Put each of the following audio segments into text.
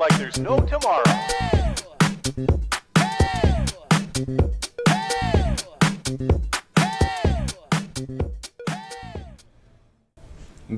like there's no tomorrow. Hey! Hey!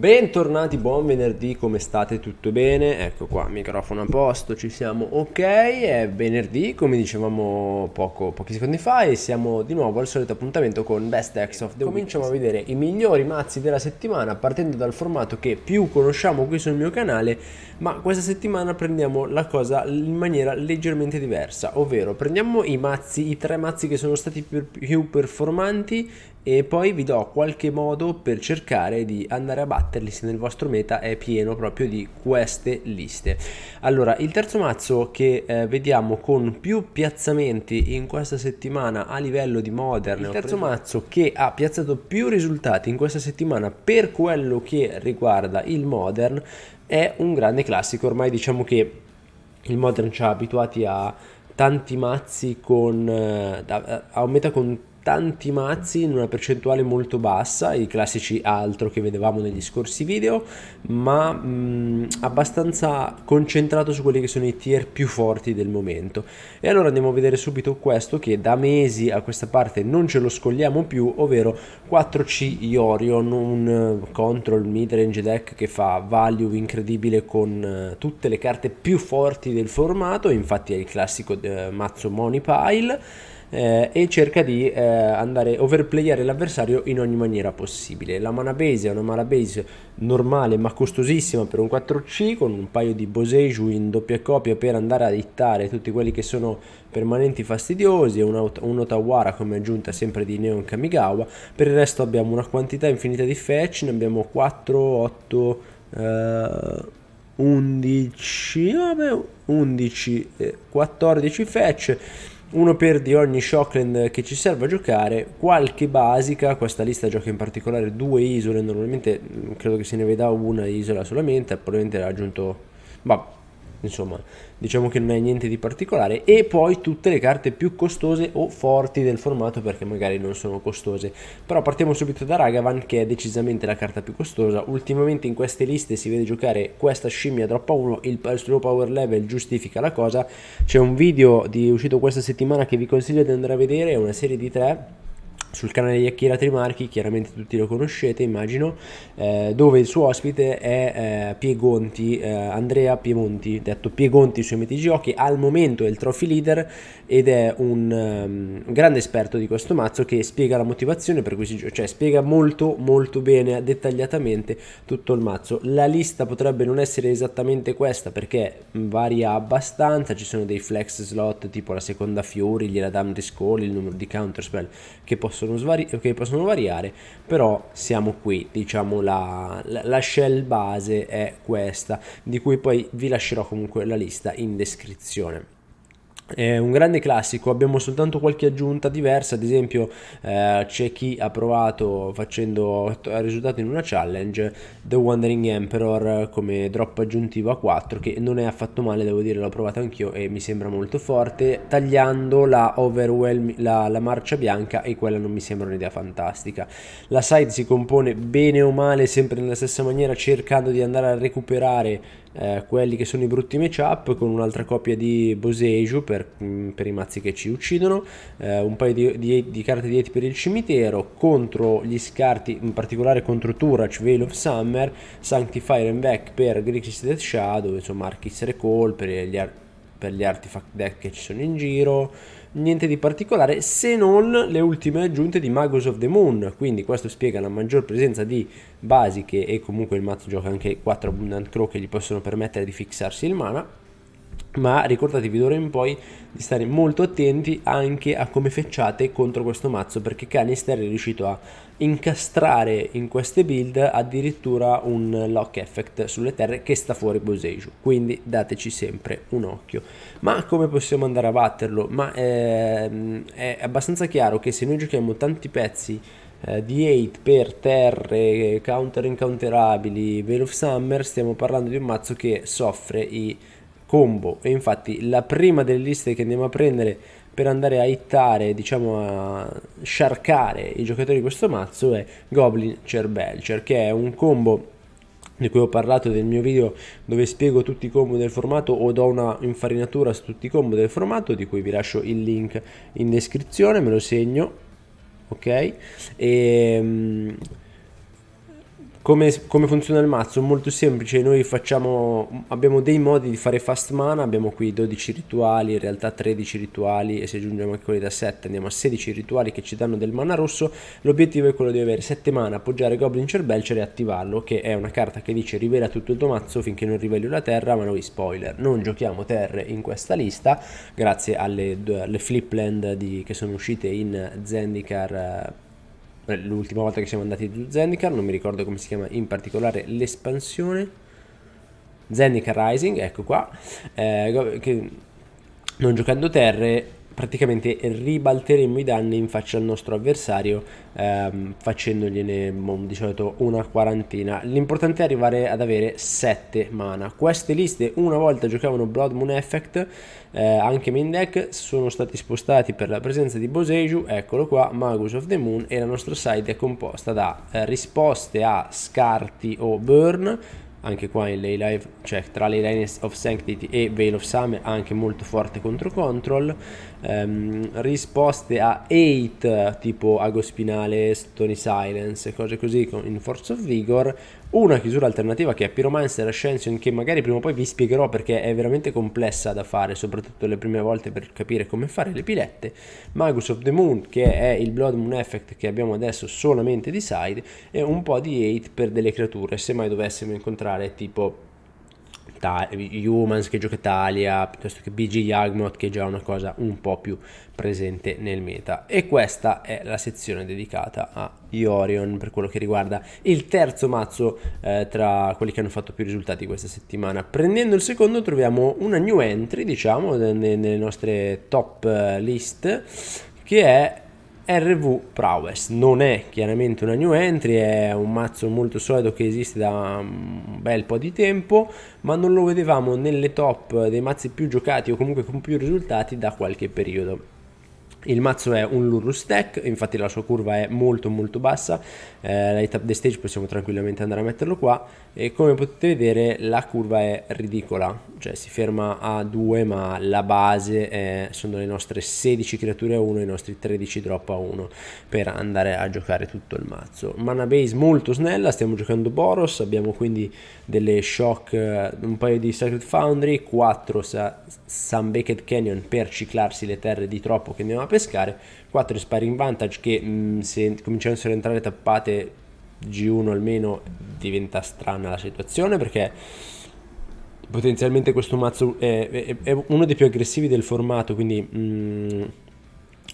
Bentornati, buon venerdì, come state? Tutto bene? Ecco qua, microfono a posto, ci siamo, ok, è venerdì, come dicevamo poco, pochi secondi fa e siamo di nuovo al solito appuntamento con Best Ex of the Week. Cominciamo a vedere i migliori mazzi della settimana partendo dal formato che più conosciamo qui sul mio canale, ma questa settimana prendiamo la cosa in maniera leggermente diversa, ovvero prendiamo i mazzi, i tre mazzi che sono stati più performanti e poi vi do qualche modo per cercare di andare a batterli se nel vostro meta è pieno proprio di queste liste allora il terzo mazzo che eh, vediamo con più piazzamenti in questa settimana a livello di modern il terzo mazzo che ha piazzato più risultati in questa settimana per quello che riguarda il modern è un grande classico ormai diciamo che il modern ci ha abituati a tanti mazzi con eh, a eh, un meta con tanti mazzi in una percentuale molto bassa, i classici altro che vedevamo negli scorsi video, ma mh, mm, abbastanza concentrato su quelli che sono i tier più forti del momento. E allora andiamo a vedere subito questo che da mesi a questa parte non ce lo scogliamo più, ovvero 4C Iorion, un eh, control midrange deck che fa value incredibile con eh, tutte le carte più forti del formato, infatti è il classico eh, mazzo money pile eh, e cerca di eh, andare overplayare l'avversario in ogni maniera possibile. La mana base è una mana base normale ma costosissima per un 4C con un paio di Boseju in doppia copia per andare a dittare tutti quelli che sono permanenti fastidiosi e un, Otawara come aggiunta sempre di Neon Kamigawa. Per il resto abbiamo una quantità infinita di fetch, ne abbiamo 4, 8... Eh, 11, vabbè, 11, 14 eh, fetch uno per di ogni Shockland che ci serve a giocare, qualche basica, questa lista gioca in particolare due isole, normalmente mm, credo che se ne veda una isola solamente, probabilmente ha aggiunto... ma insomma diciamo che non è niente di particolare e poi tutte le carte più costose o forti del formato perché magari non sono costose però partiamo subito da Ragavan che è decisamente la carta più costosa ultimamente in queste liste si vede giocare questa scimmia droppa 1 il suo power level giustifica la cosa c'è un video di, uscito questa settimana che vi consiglio di andare a vedere è una serie di tre sul canale di Akira Trimarchi, chiaramente tutti lo conoscete immagino, eh, dove il suo ospite è eh, Piegonti, eh, Andrea Piemonti, detto Piegonti sui MTG Hockey, al momento è il trophy leader ed è un um, grande esperto di questo mazzo che spiega la motivazione per cui si gioca, cioè spiega molto molto bene, dettagliatamente tutto il mazzo. La lista potrebbe non essere esattamente questa perché varia abbastanza, ci sono dei flex slot tipo la seconda Fiori, gli Radam Discall, il numero di counterspell che possono possono, svari- che possono variare, però siamo qui, diciamo la, la, la shell base è questa, di cui poi vi lascerò comunque la lista in descrizione. È un grande classico, abbiamo soltanto qualche aggiunta diversa, ad esempio eh, c'è chi ha provato facendo ha risultato in una challenge The Wandering Emperor come drop aggiuntivo a 4 che non è affatto male, devo dire l'ho provato anch'io e mi sembra molto forte, tagliando la, overwhelm, la, la marcia bianca e quella non mi sembra un'idea fantastica. La side si compone bene o male sempre nella stessa maniera cercando di andare a recuperare eh, quelli che sono i brutti matchup con un'altra coppia di Boseju per, mm, per, i mazzi che ci uccidono, eh, un paio di, di, di carte di Eti per il cimitero, contro gli scarti, in particolare contro Turach, Veil of Summer, Sanctifier and Vec per Grixis Death Shadow, insomma Archis Recall per gli, ar- per gli artifact deck che ci sono in giro niente di particolare se non le ultime aggiunte di Magos of the Moon, quindi questo spiega la maggior presenza di basiche e comunque il mazzo gioca anche 4 Abundant Crow che gli possono permettere di fissarsi il mana ma ricordatevi d'ora in poi di stare molto attenti anche a come fecciate contro questo mazzo perché Canister è riuscito a incastrare in queste build addirittura un lock effect sulle terre che sta fuori Boseju quindi dateci sempre un occhio ma come possiamo andare a batterlo? ma ehm, è abbastanza chiaro che se noi giochiamo tanti pezzi eh, di 8 per terre, counter incounterabili, Veil of Summer, stiamo parlando di un mazzo che soffre i combo e infatti la prima delle liste che andiamo a prendere per andare a hittare, diciamo a sciarcare i giocatori di questo mazzo è Goblin Cerbelcher che è un combo di cui ho parlato nel mio video dove spiego tutti i combo del formato o do una infarinatura su tutti i combo del formato di cui vi lascio il link in descrizione, me lo segno ok? E, ehm, come, come, funziona il mazzo? Molto semplice, noi facciamo, abbiamo dei modi di fare fast mana, abbiamo qui 12 rituali, in realtà 13 rituali e se aggiungiamo anche quelli da 7 andiamo a 16 rituali che ci danno del mana rosso, l'obiettivo è quello di avere 7 mana, appoggiare Goblin Cerbelcher e attivarlo, che è una carta che dice rivela tutto il tuo mazzo finché non riveli la terra, ma noi spoiler, non giochiamo terre in questa lista, grazie alle, alle flipland di, che sono uscite in Zendikar eh, eh, l'ultima volta che siamo andati su Zendikar, non mi ricordo come si chiama in particolare l'espansione. Zendikar Rising, ecco qua, eh, che non giocando terre praticamente ribalteremo i danni in faccia al nostro avversario ehm, facendogliene boh, di solito una quarantina l'importante è arrivare ad avere 7 mana queste liste una volta giocavano Blood Moon Effect eh, anche main deck sono stati spostati per la presenza di Boseju eccolo qua Magus of the Moon e la nostra side è composta da eh, risposte a scarti o burn anche qua in Ley Live, cioè tra Ley Lines of Sanctity e Veil of Summer anche molto forte contro Control ehm, risposte a hate tipo Agospinale, Stony Silence e cose così in Force of Vigor, una chiusura alternativa che è Pyromancer Ascension che magari prima o poi vi spiegherò perché è veramente complessa da fare, soprattutto le prime volte per capire come fare le pilette, Magus of the Moon che è il Blood Moon Effect che abbiamo adesso solamente di side e un po' di hate per delle creature se mai dovessimo incontrare tipo Humans che gioca Italia, piuttosto che BG Yagmoth che è già una cosa un po' più presente nel meta. E questa è la sezione dedicata a Iorion per quello che riguarda il terzo mazzo eh, tra quelli che hanno fatto più risultati questa settimana. Prendendo il secondo troviamo una new entry, diciamo, nelle nostre top eh, list che è RV Prowess non è chiaramente una new entry, è un mazzo molto solido che esiste da un bel po' di tempo, ma non lo vedevamo nelle top dei mazzi più giocati o comunque con più risultati da qualche periodo il mazzo è un Lurus deck, infatti la sua curva è molto molto bassa, eh, Light Up the Stage possiamo tranquillamente andare a metterlo qua e come potete vedere la curva è ridicola, cioè si ferma a 2 ma la base è, sono le nostre 16 creature a 1 e i nostri 13 drop a 1 per andare a giocare tutto il mazzo. Mana base molto snella, stiamo giocando Boros, abbiamo quindi delle shock, eh, un paio di Sacred Foundry, 4 Sa Sun Baked Canyon per ciclarsi le terre di troppo che andiamo a pescare 4 spari in vantage che mh, mm, se cominciano a entrare tappate G1 almeno diventa strana la situazione perché potenzialmente questo mazzo è, è, è uno dei più aggressivi del formato quindi mh, mm,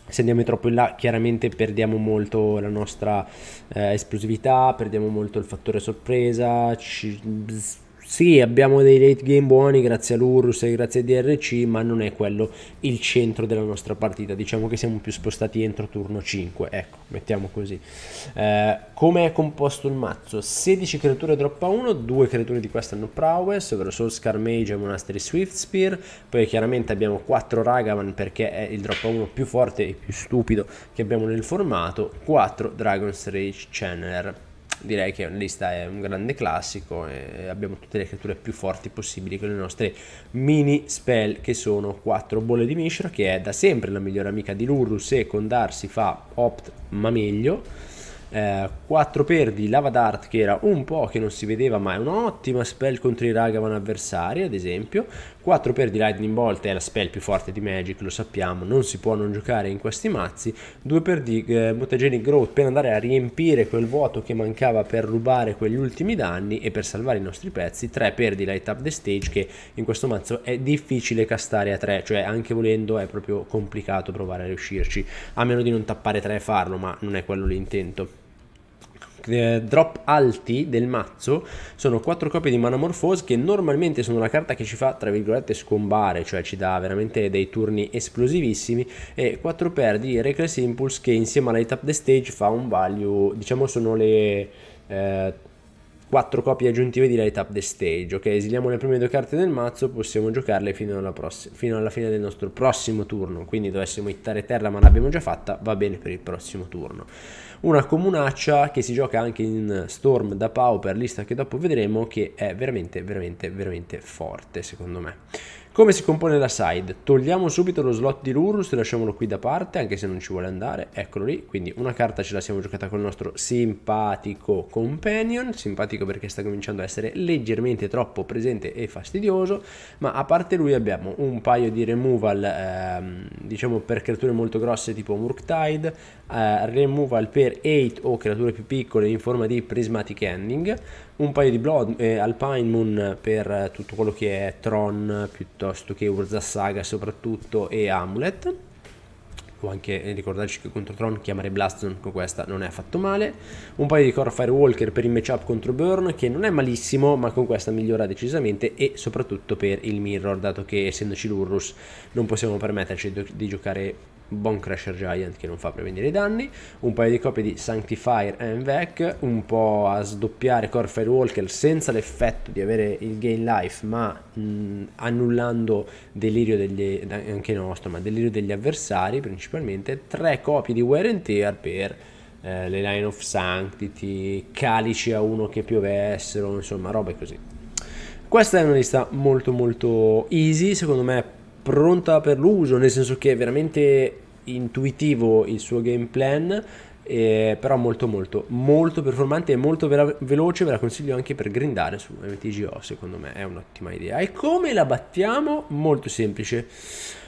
se andiamo troppo in là chiaramente perdiamo molto la nostra eh, esplosività perdiamo molto il fattore sorpresa ci, bzz, sì, abbiamo dei late game buoni grazie all'Urus e grazie a DRC, ma non è quello il centro della nostra partita. Diciamo che siamo più spostati entro turno 5, ecco, mettiamo così. Eh, come è composto il mazzo? 16 creature drop a 1, 2 creature di queste hanno prowess, ovvero Soul Scar Mage e Monastery Swift Spear. Poi chiaramente abbiamo 4 Ragavan perché è il drop a 1 più forte e più stupido che abbiamo nel formato, 4 Dragon's Rage Channeler direi che Onelista è un grande classico e abbiamo tutte le creature più forti possibili con le nostre mini spell che sono 4 bolle di Mishra che è da sempre la migliore amica di Lurrus e con Dar si fa opt ma meglio eh, 4 per di Lava Dart che era un po' che non si vedeva ma è un'ottima spell contro i Ragavan avversari ad esempio 4 per di Lightning Bolt è la spell più forte di Magic lo sappiamo non si può non giocare in questi mazzi 2 per di eh, Mutagenic Growth per andare a riempire quel vuoto che mancava per rubare quegli ultimi danni e per salvare i nostri pezzi 3 per di Light Up The Stage che in questo mazzo è difficile castare a 3 cioè anche volendo è proprio complicato provare a riuscirci a meno di non tappare 3 e farlo ma non è quello l'intento eh, drop alti del mazzo sono 4 copie di Manamorphose che normalmente sono una carta che ci fa tra virgolette scombare, cioè ci dà veramente dei turni esplosivissimi e 4 per di Reckless Impulse che insieme alla Light Up the Stage fa un value, diciamo sono le... Eh, 4 copie aggiuntive di Light Up the Stage. Ok, esiliamo le prime due carte del mazzo, possiamo giocarle fino alla, pross- fino alla fine del nostro prossimo turno. Quindi dovessimo hittare terra, ma l'abbiamo già fatta, va bene per il prossimo turno una comunaccia che si gioca anche in Storm da Pauper, lista che dopo vedremo, che è veramente, veramente, veramente forte secondo me. Come si compone la side? Togliamo subito lo slot di Lurus e lasciamolo qui da parte, anche se non ci vuole andare, eccolo lì. Quindi una carta ce la siamo giocata con il nostro simpatico companion, simpatico perché sta cominciando a essere leggermente troppo presente e fastidioso, ma a parte lui abbiamo un paio di removal, ehm, diciamo per creature molto grosse tipo Murktide, eh, removal per 8 o creature più piccole in forma di prismatic ending, un paio di blood, eh, Alpine Moon per tutto quello che è Tron piuttosto piuttosto che Urza Saga soprattutto e Amulet o anche ricordarci che contro Tron chiamare Blaston con questa non è affatto male un paio di core Firewalker per il matchup contro Burn che non è malissimo ma con questa migliora decisamente e soprattutto per il Mirror dato che essendoci l'Urrus non possiamo permetterci di giocare Bone Crusher Giant che non fa prevenire i danni, un paio di copie di Sanctifier and Vec, un po' a sdoppiare Core Firewalker senza l'effetto di avere il gain life, ma mh, annullando delirio degli, anche nostro, ma delirio degli avversari principalmente, tre copie di Wear and Tear per eh, le Line of Sanctity, calici a uno che piovessero, insomma roba così. Questa è una lista molto molto easy, secondo me pronta per l'uso, nel senso che è veramente intuitivo il suo game plan, eh, però molto molto molto performante e molto velo veloce, ve la consiglio anche per grindare su MTGO, secondo me è un'ottima idea. E come la battiamo? Molto semplice.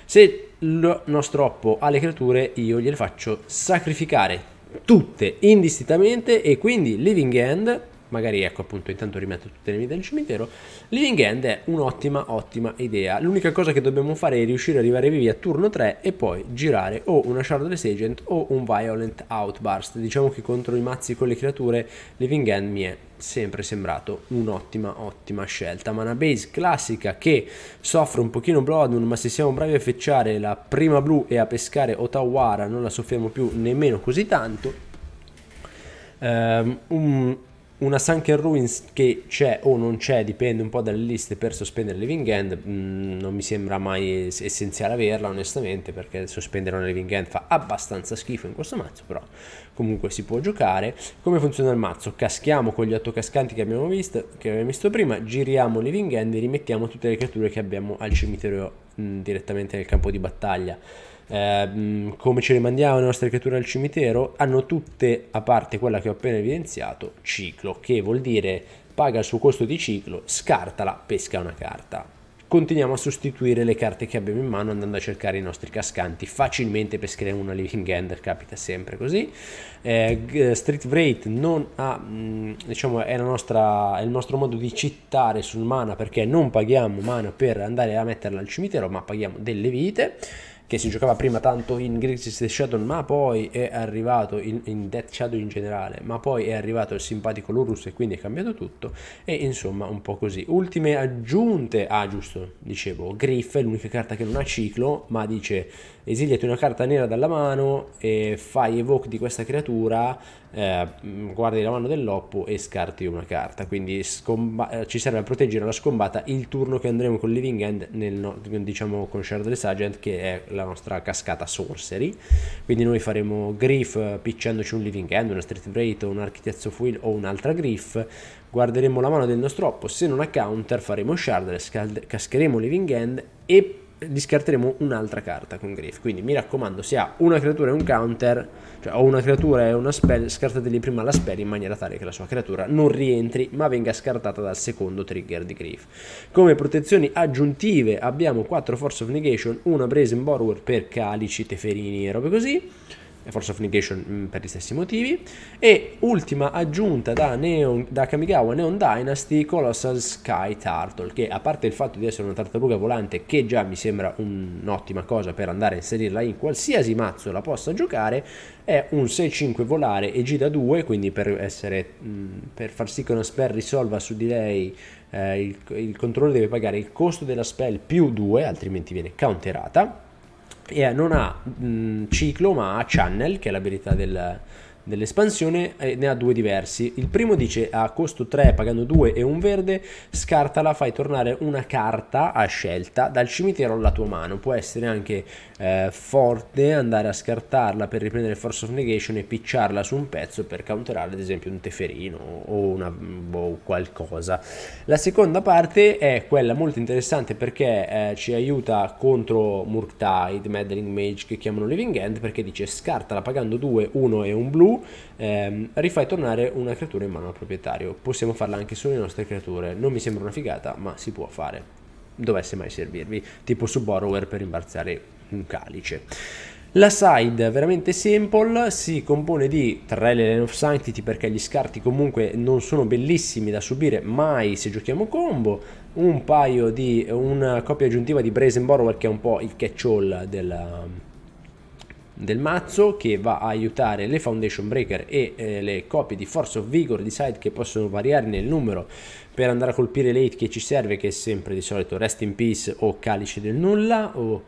Se il nostro oppo ha le creature, io gliele faccio sacrificare tutte indistintamente e quindi Living End magari ecco appunto intanto rimetto tutte le mie del cimitero Living End è un'ottima ottima idea l'unica cosa che dobbiamo fare è riuscire ad arrivare vivi a turno 3 e poi girare o una Shardless Agent o un Violent Outburst diciamo che contro i mazzi con le creature Living End mi è sempre sembrato un'ottima ottima scelta mana base classica che soffre un pochino Bloodmoon ma se siamo bravi a fecciare la prima blu e a pescare Otawara non la soffriamo più nemmeno così tanto um, un una Sunken Ruins che c'è o non c'è, dipende un po' dalle liste per sospendere Living End, mm, non mi sembra mai essenziale averla onestamente perché sospendere una Living End fa abbastanza schifo in questo mazzo, però comunque si può giocare. Come funziona il mazzo? Caschiamo con gli otto cascanti che abbiamo visto, che abbiamo visto prima, giriamo Living End e rimettiamo tutte le creature che abbiamo al cimitero mh, mm, direttamente nel campo di battaglia ehm, come ci rimandiamo le nostre creature al cimitero, hanno tutte, a parte quella che ho appena evidenziato, ciclo, che vuol dire paga il suo costo di ciclo, scartala, pesca una carta continuiamo a sostituire le carte che abbiamo in mano andando a cercare i nostri cascanti facilmente pescheremo una Living End, capita sempre così eh, Street Wraith non ha mm, diciamo è, nostra, è, il nostro modo di cittare sul mana perché non paghiamo mana per andare a metterla al cimitero ma paghiamo delle vite che si giocava prima tanto in Grixis The Shadow, ma poi è arrivato in, in, Death Shadow in generale, ma poi è arrivato il simpatico Lurus e quindi è cambiato tutto, e insomma un po' così. Ultime aggiunte, ah giusto, dicevo, Griff è l'unica carta che non ha ciclo, ma dice esiliati una carta nera dalla mano e fai evoke di questa creatura eh, mm, guardi la mano dell'oppo e scarti una carta. Quindi scomba- eh, ci serve a proteggere la scombata il turno che andremo con Living End, nel diciamo con Shardless Agent, che è la nostra cascata Sorcery. Quindi noi faremo Griff eh, picciandoci un Living End, una Street Braid, un Architects of Will o un'altra Griff. Guarderemo la mano del nostro oppo, se non ha counter faremo Shardless, cal- cascheremo Living End e gli scarteremo un'altra carta con Griff. Quindi mi raccomando, se ha una creatura e un counter, cioè o una creatura e una spell, scartateli prima la spell in maniera tale che la sua creatura non rientri ma venga scartata dal secondo trigger di Griff. Come protezioni aggiuntive abbiamo 4 Force of Negation, una Brazen Borrower per calici, teferini e robe così. Force of Negation mm, per gli stessi motivi. E ultima aggiunta da, Neon, da Kamigawa Neon Dynasty, Colossal Sky Turtle, che a parte il fatto di essere una tartaruga volante, che già mi sembra un'ottima cosa per andare a inserirla in qualsiasi mazzo la possa giocare, è un 6-5 volare e gira 2, quindi per, essere, mm, per far sì che una spell risolva su di lei eh, il, il controllo deve pagare il costo della spell più 2, altrimenti viene counterata e eh, non ha mh, mm, ciclo ma ha channel che è l'abilità del, dell'espansione eh, ne ha due diversi. Il primo dice a costo 3 pagando 2 e un verde, scartala, fai tornare una carta a scelta dal cimitero alla tua mano. Può essere anche eh, forte andare a scartarla per riprendere Force of Negation e picciarla su un pezzo per counterare ad esempio un teferino o una, boh, qualcosa. La seconda parte è quella molto interessante perché eh, ci aiuta contro Murktide, Meddling Mage che chiamano Living End perché dice scartala pagando 2, 1 e un blu ehm, rifai tornare una creatura in mano al proprietario. Possiamo farla anche sulle nostre creature, non mi sembra una figata, ma si può fare. Dovesse mai servirvi, tipo su Borrower per imbarzare un calice. La side veramente simple, si compone di 3 Lelen of Sanctity perché gli scarti comunque non sono bellissimi da subire mai se giochiamo combo, un paio di una coppia aggiuntiva di Brazen Borrower che è un po' il catch all della, del mazzo che va a aiutare le Foundation Breaker e eh, le copie di Force of Vigor di side che possono variare nel numero per andare a colpire l'ate che ci serve che è sempre di solito Rest in Peace o Calice del Nulla o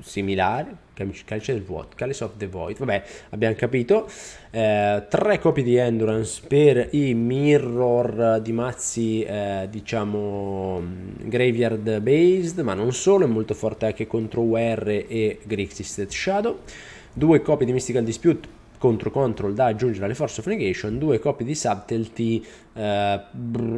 similare calice del vuoto, calice of the void, vabbè abbiamo capito, eh, tre copie di endurance per i mirror di mazzi eh, diciamo mm, graveyard based, ma non solo, è molto forte anche contro UR e Grixis Death Shadow, due copie di Mystical Dispute contro control da aggiungere alle Force of Negation, due copie di Subtlety, eh,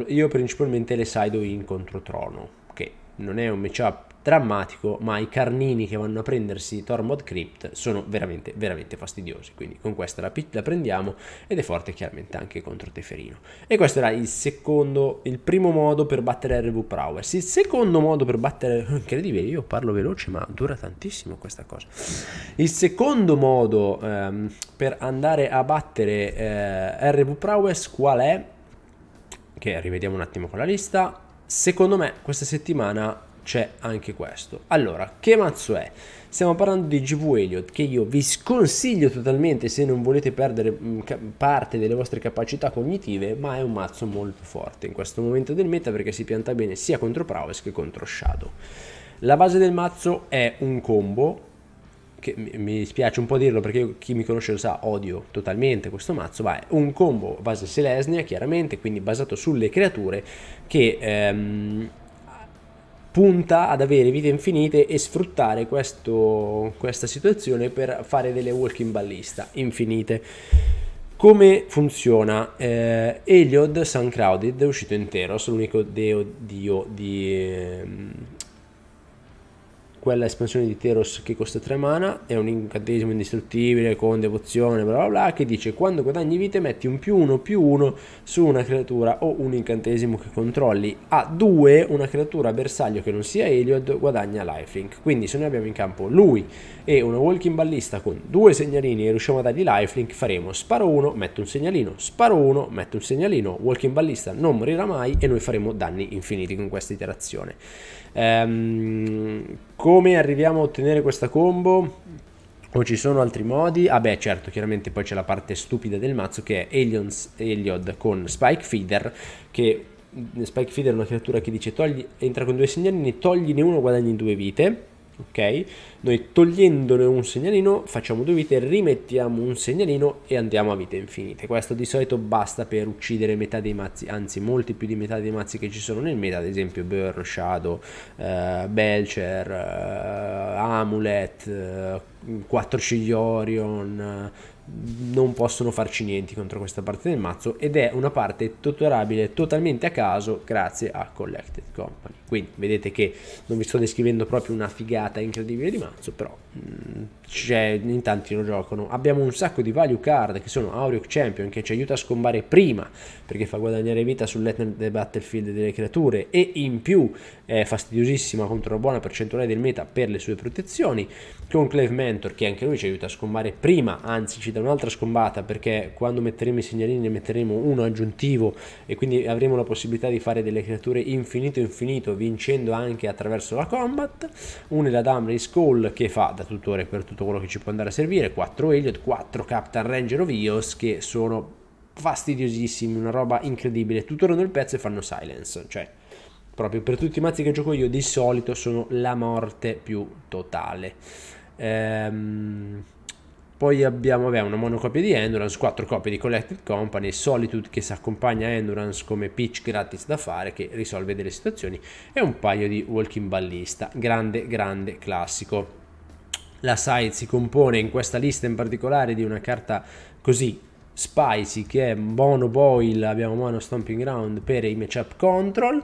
io principalmente le side in contro Trono, che non è un matchup drammatico, ma i carnini che vanno a prendersi Tormod Crypt sono veramente, veramente fastidiosi. Quindi con questa la, la prendiamo ed è forte chiaramente anche contro Teferino. E questo era il secondo, il primo modo per battere RV Prowess. Il secondo modo per battere, incredibile, io parlo veloce ma dura tantissimo questa cosa. Il secondo modo ehm, per andare a battere eh, RV Prowess qual è? Che rivediamo un attimo con la lista. Secondo me questa settimana c'è anche questo. Allora, che mazzo è? Stiamo parlando di GV Elliot che io vi sconsiglio totalmente se non volete perdere mm, parte delle vostre capacità cognitive, ma è un mazzo molto forte in questo momento del meta perché si pianta bene sia contro Prowess che contro Shadow. La base del mazzo è un combo che mi spiace un po' dirlo perché io, chi mi conosce lo sa, odio totalmente questo mazzo, ma è un combo base Selesnia chiaramente, quindi basato sulle creature che ehm, punta ad avere vite infinite e sfruttare questo, questa situazione per fare delle walking ballista infinite. Come funziona? Eh, Eliod Sun Crowded è uscito intero, sono l'unico deo dio di, ehm, quella espansione di Teros che costa 3 mana, è un incantesimo indistruttibile con devozione, bla bla bla, che dice quando guadagni vite metti un più 1 più 1 su una creatura o un incantesimo che controlli. A 2 una creatura bersaglio che non sia Eliod guadagna lifelink. Quindi se noi abbiamo in campo lui, e una walking ballista con due segnalini e riusciamo a dargli lifelink, faremo sparo 1, metto un segnalino, sparo 1, metto un segnalino, walking ballista non morirà mai e noi faremo danni infiniti con questa iterazione. Ehm, come arriviamo a ottenere questa combo? O ci sono altri modi? Ah beh certo, chiaramente poi c'è la parte stupida del mazzo che è Aliens, Eliod con Spike Feeder che mm, Spike Feeder è una creatura che dice togli, entra con due segnalini, togline uno, guadagni due vite ok? Noi togliendone un segnalino facciamo due vite, rimettiamo un segnalino e andiamo a vite infinite. Questo di solito basta per uccidere metà dei mazzi, anzi molti più di metà dei mazzi che ci sono nel meta, ad esempio Burn, Shadow, eh, Belcher, eh, Amulet, eh, 4 Cigliorion, non possono farci niente contro questa parte del mazzo ed è una parte tutorabile totalmente a caso grazie a Collected Company. Quindi vedete che non vi sto descrivendo proprio una figata incredibile di mazzo, però mh, mm, in tanti lo giocano. Abbiamo un sacco di value card che sono Aureoc Champion che ci aiuta a scombare prima perché fa guadagnare vita sull'Ether del Battlefield delle creature e in più è fastidiosissima contro una buona percentuale del meta per le sue protezioni. con Clave Mentor che anche lui ci aiuta a scombare prima, anzi ci dà da un'altra scombata perché quando metteremo i segnalini ne metteremo uno aggiuntivo e quindi avremo la possibilità di fare delle creature infinito infinito vincendo anche attraverso la combat una la Damri Skull che fa da tutore per tutto quello che ci può andare a servire 4 Elliot 4 Captain Ranger Ovios che sono fastidiosissimi una roba incredibile tutorano il pezzo e fanno silence cioè proprio per tutti i mazzi che gioco io di solito sono la morte più totale ehm poi abbiamo vabbè, una monocopia di Endurance, 4 copie di Collected Company, Solitude che si accompagna a Endurance come pitch gratis da fare che risolve delle situazioni e un paio di Walking Ballista, grande grande classico. La side si compone in questa lista in particolare di una carta così spicy che è Mono Boil, abbiamo Mono Stomping Ground per i matchup control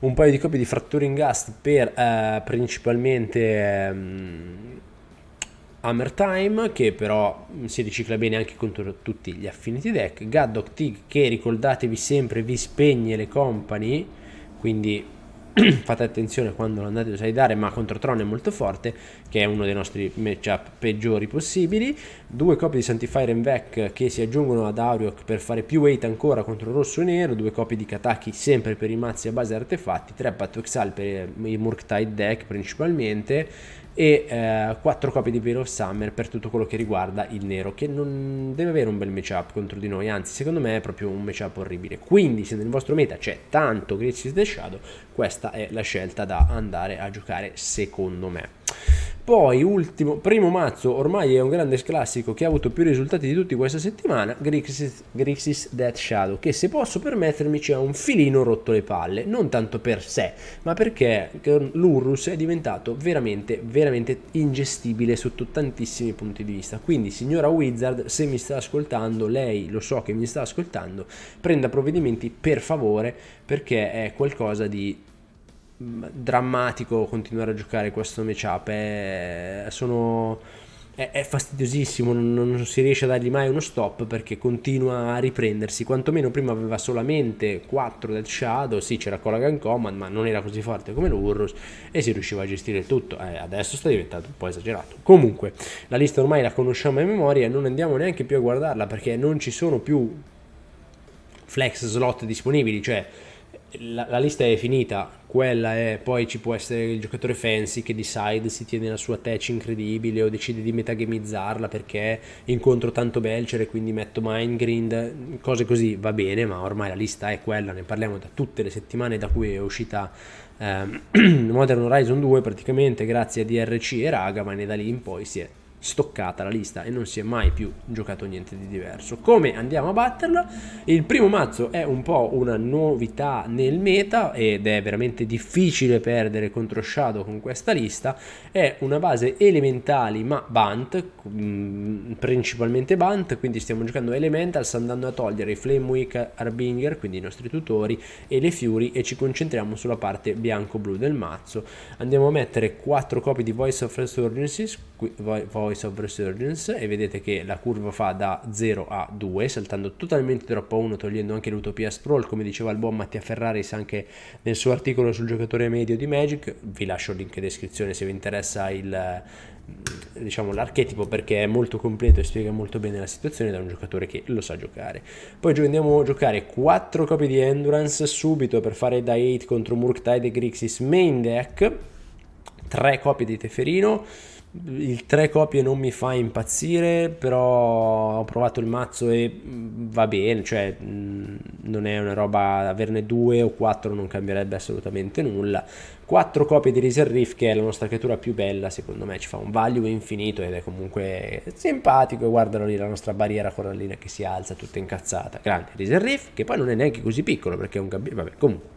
un paio di copie di Fracturing Gust per eh, principalmente ehm, Hammer Time, che però mm, si ricicla bene anche contro tutti gli Affinity Deck, Gaddock Tig che ricordatevi sempre vi spegne le company, quindi fate attenzione quando lo andate a usare ma contro Tron è molto forte che è uno dei nostri matchup peggiori possibili due copie di Sanctifier and Vec che si aggiungono ad Auriok per fare più weight ancora contro Rosso e Nero due copie di Kataki sempre per i mazzi a base artefatti tre Patroxal per i Murktide deck principalmente e eh, 4 copie di Veil of Summer per tutto quello che riguarda il nero che non deve avere un bel matchup contro di noi anzi secondo me è proprio un matchup orribile quindi se nel vostro meta c'è tanto Graces the Shadow questa è la scelta da andare a giocare secondo me poi, ultimo, primo mazzo, ormai è un grande classico che ha avuto più risultati di tutti questa settimana, Grixis, Grixis Death Shadow, che se posso permettermi ci ha un filino rotto le palle, non tanto per sé, ma perché l'Urrus è diventato veramente, veramente ingestibile sotto tantissimi punti di vista. Quindi, signora Wizard, se mi sta ascoltando, lei lo so che mi sta ascoltando, prenda provvedimenti per favore, perché è qualcosa di drammatico continuare a giocare questo matchup. È, sono, è, è fastidiosissimo, non, non, si riesce a dargli mai uno stop perché continua a riprendersi. Quantomeno prima aveva solamente 4 del Shadow, sì c'era Colagan Command, ma non era così forte come l'Urrus e si riusciva a gestire il tutto. Eh, adesso sta diventando un po' esagerato. Comunque, la lista ormai la conosciamo in memoria, e non andiamo neanche più a guardarla perché non ci sono più flex slot disponibili, cioè la, la, lista è finita, quella è, poi ci può essere il giocatore fancy che decide si tiene la sua tech incredibile o decide di metagamizzarla perché incontro tanto Belcher e quindi metto Mindgrind, cose così va bene, ma ormai la lista è quella, ne parliamo da tutte le settimane da cui è uscita eh, Modern Horizon 2 praticamente grazie a DRC e Raga, ma ne da lì in poi si è stoccata la lista e non si è mai più giocato niente di diverso. Come andiamo a batterla? Il primo mazzo è un po' una novità nel meta ed è veramente difficile perdere contro Shadow con questa lista. È una base elementali ma Bant, mm, principalmente Bant, quindi stiamo giocando Elementals andando a togliere i Flame Week Arbinger, quindi i nostri tutori, e le Fury e ci concentriamo sulla parte bianco-blu del mazzo. Andiamo a mettere 4 copie di Voice of Resurgences, qui, vo- Points of Resurgence e vedete che la curva fa da 0 a 2 saltando totalmente troppo a 1 togliendo anche l'utopia sprawl come diceva il buon Mattia Ferraris anche nel suo articolo sul giocatore medio di Magic vi lascio il link in descrizione se vi interessa il, mm, diciamo l'archetipo perché è molto completo e spiega molto bene la situazione da un giocatore che lo sa giocare poi andiamo a giocare 4 copie di Endurance subito per fare da 8 contro Murktide e Grixis main deck 3 copie di Teferino il 3 copie non mi fa impazzire, però ho provato il mazzo e mm, va bene, cioè mm, non è una roba, averne 2 o 4 non cambierebbe assolutamente nulla. 4 copie di Reaser Reef che è la nostra creatura più bella, secondo me ci fa un value infinito ed è comunque simpatico Guardano lì la nostra barriera corallina che si alza tutta incazzata. Grande Reaser Reef che poi non è neanche così piccolo perché è un gabbiano, vabbè comunque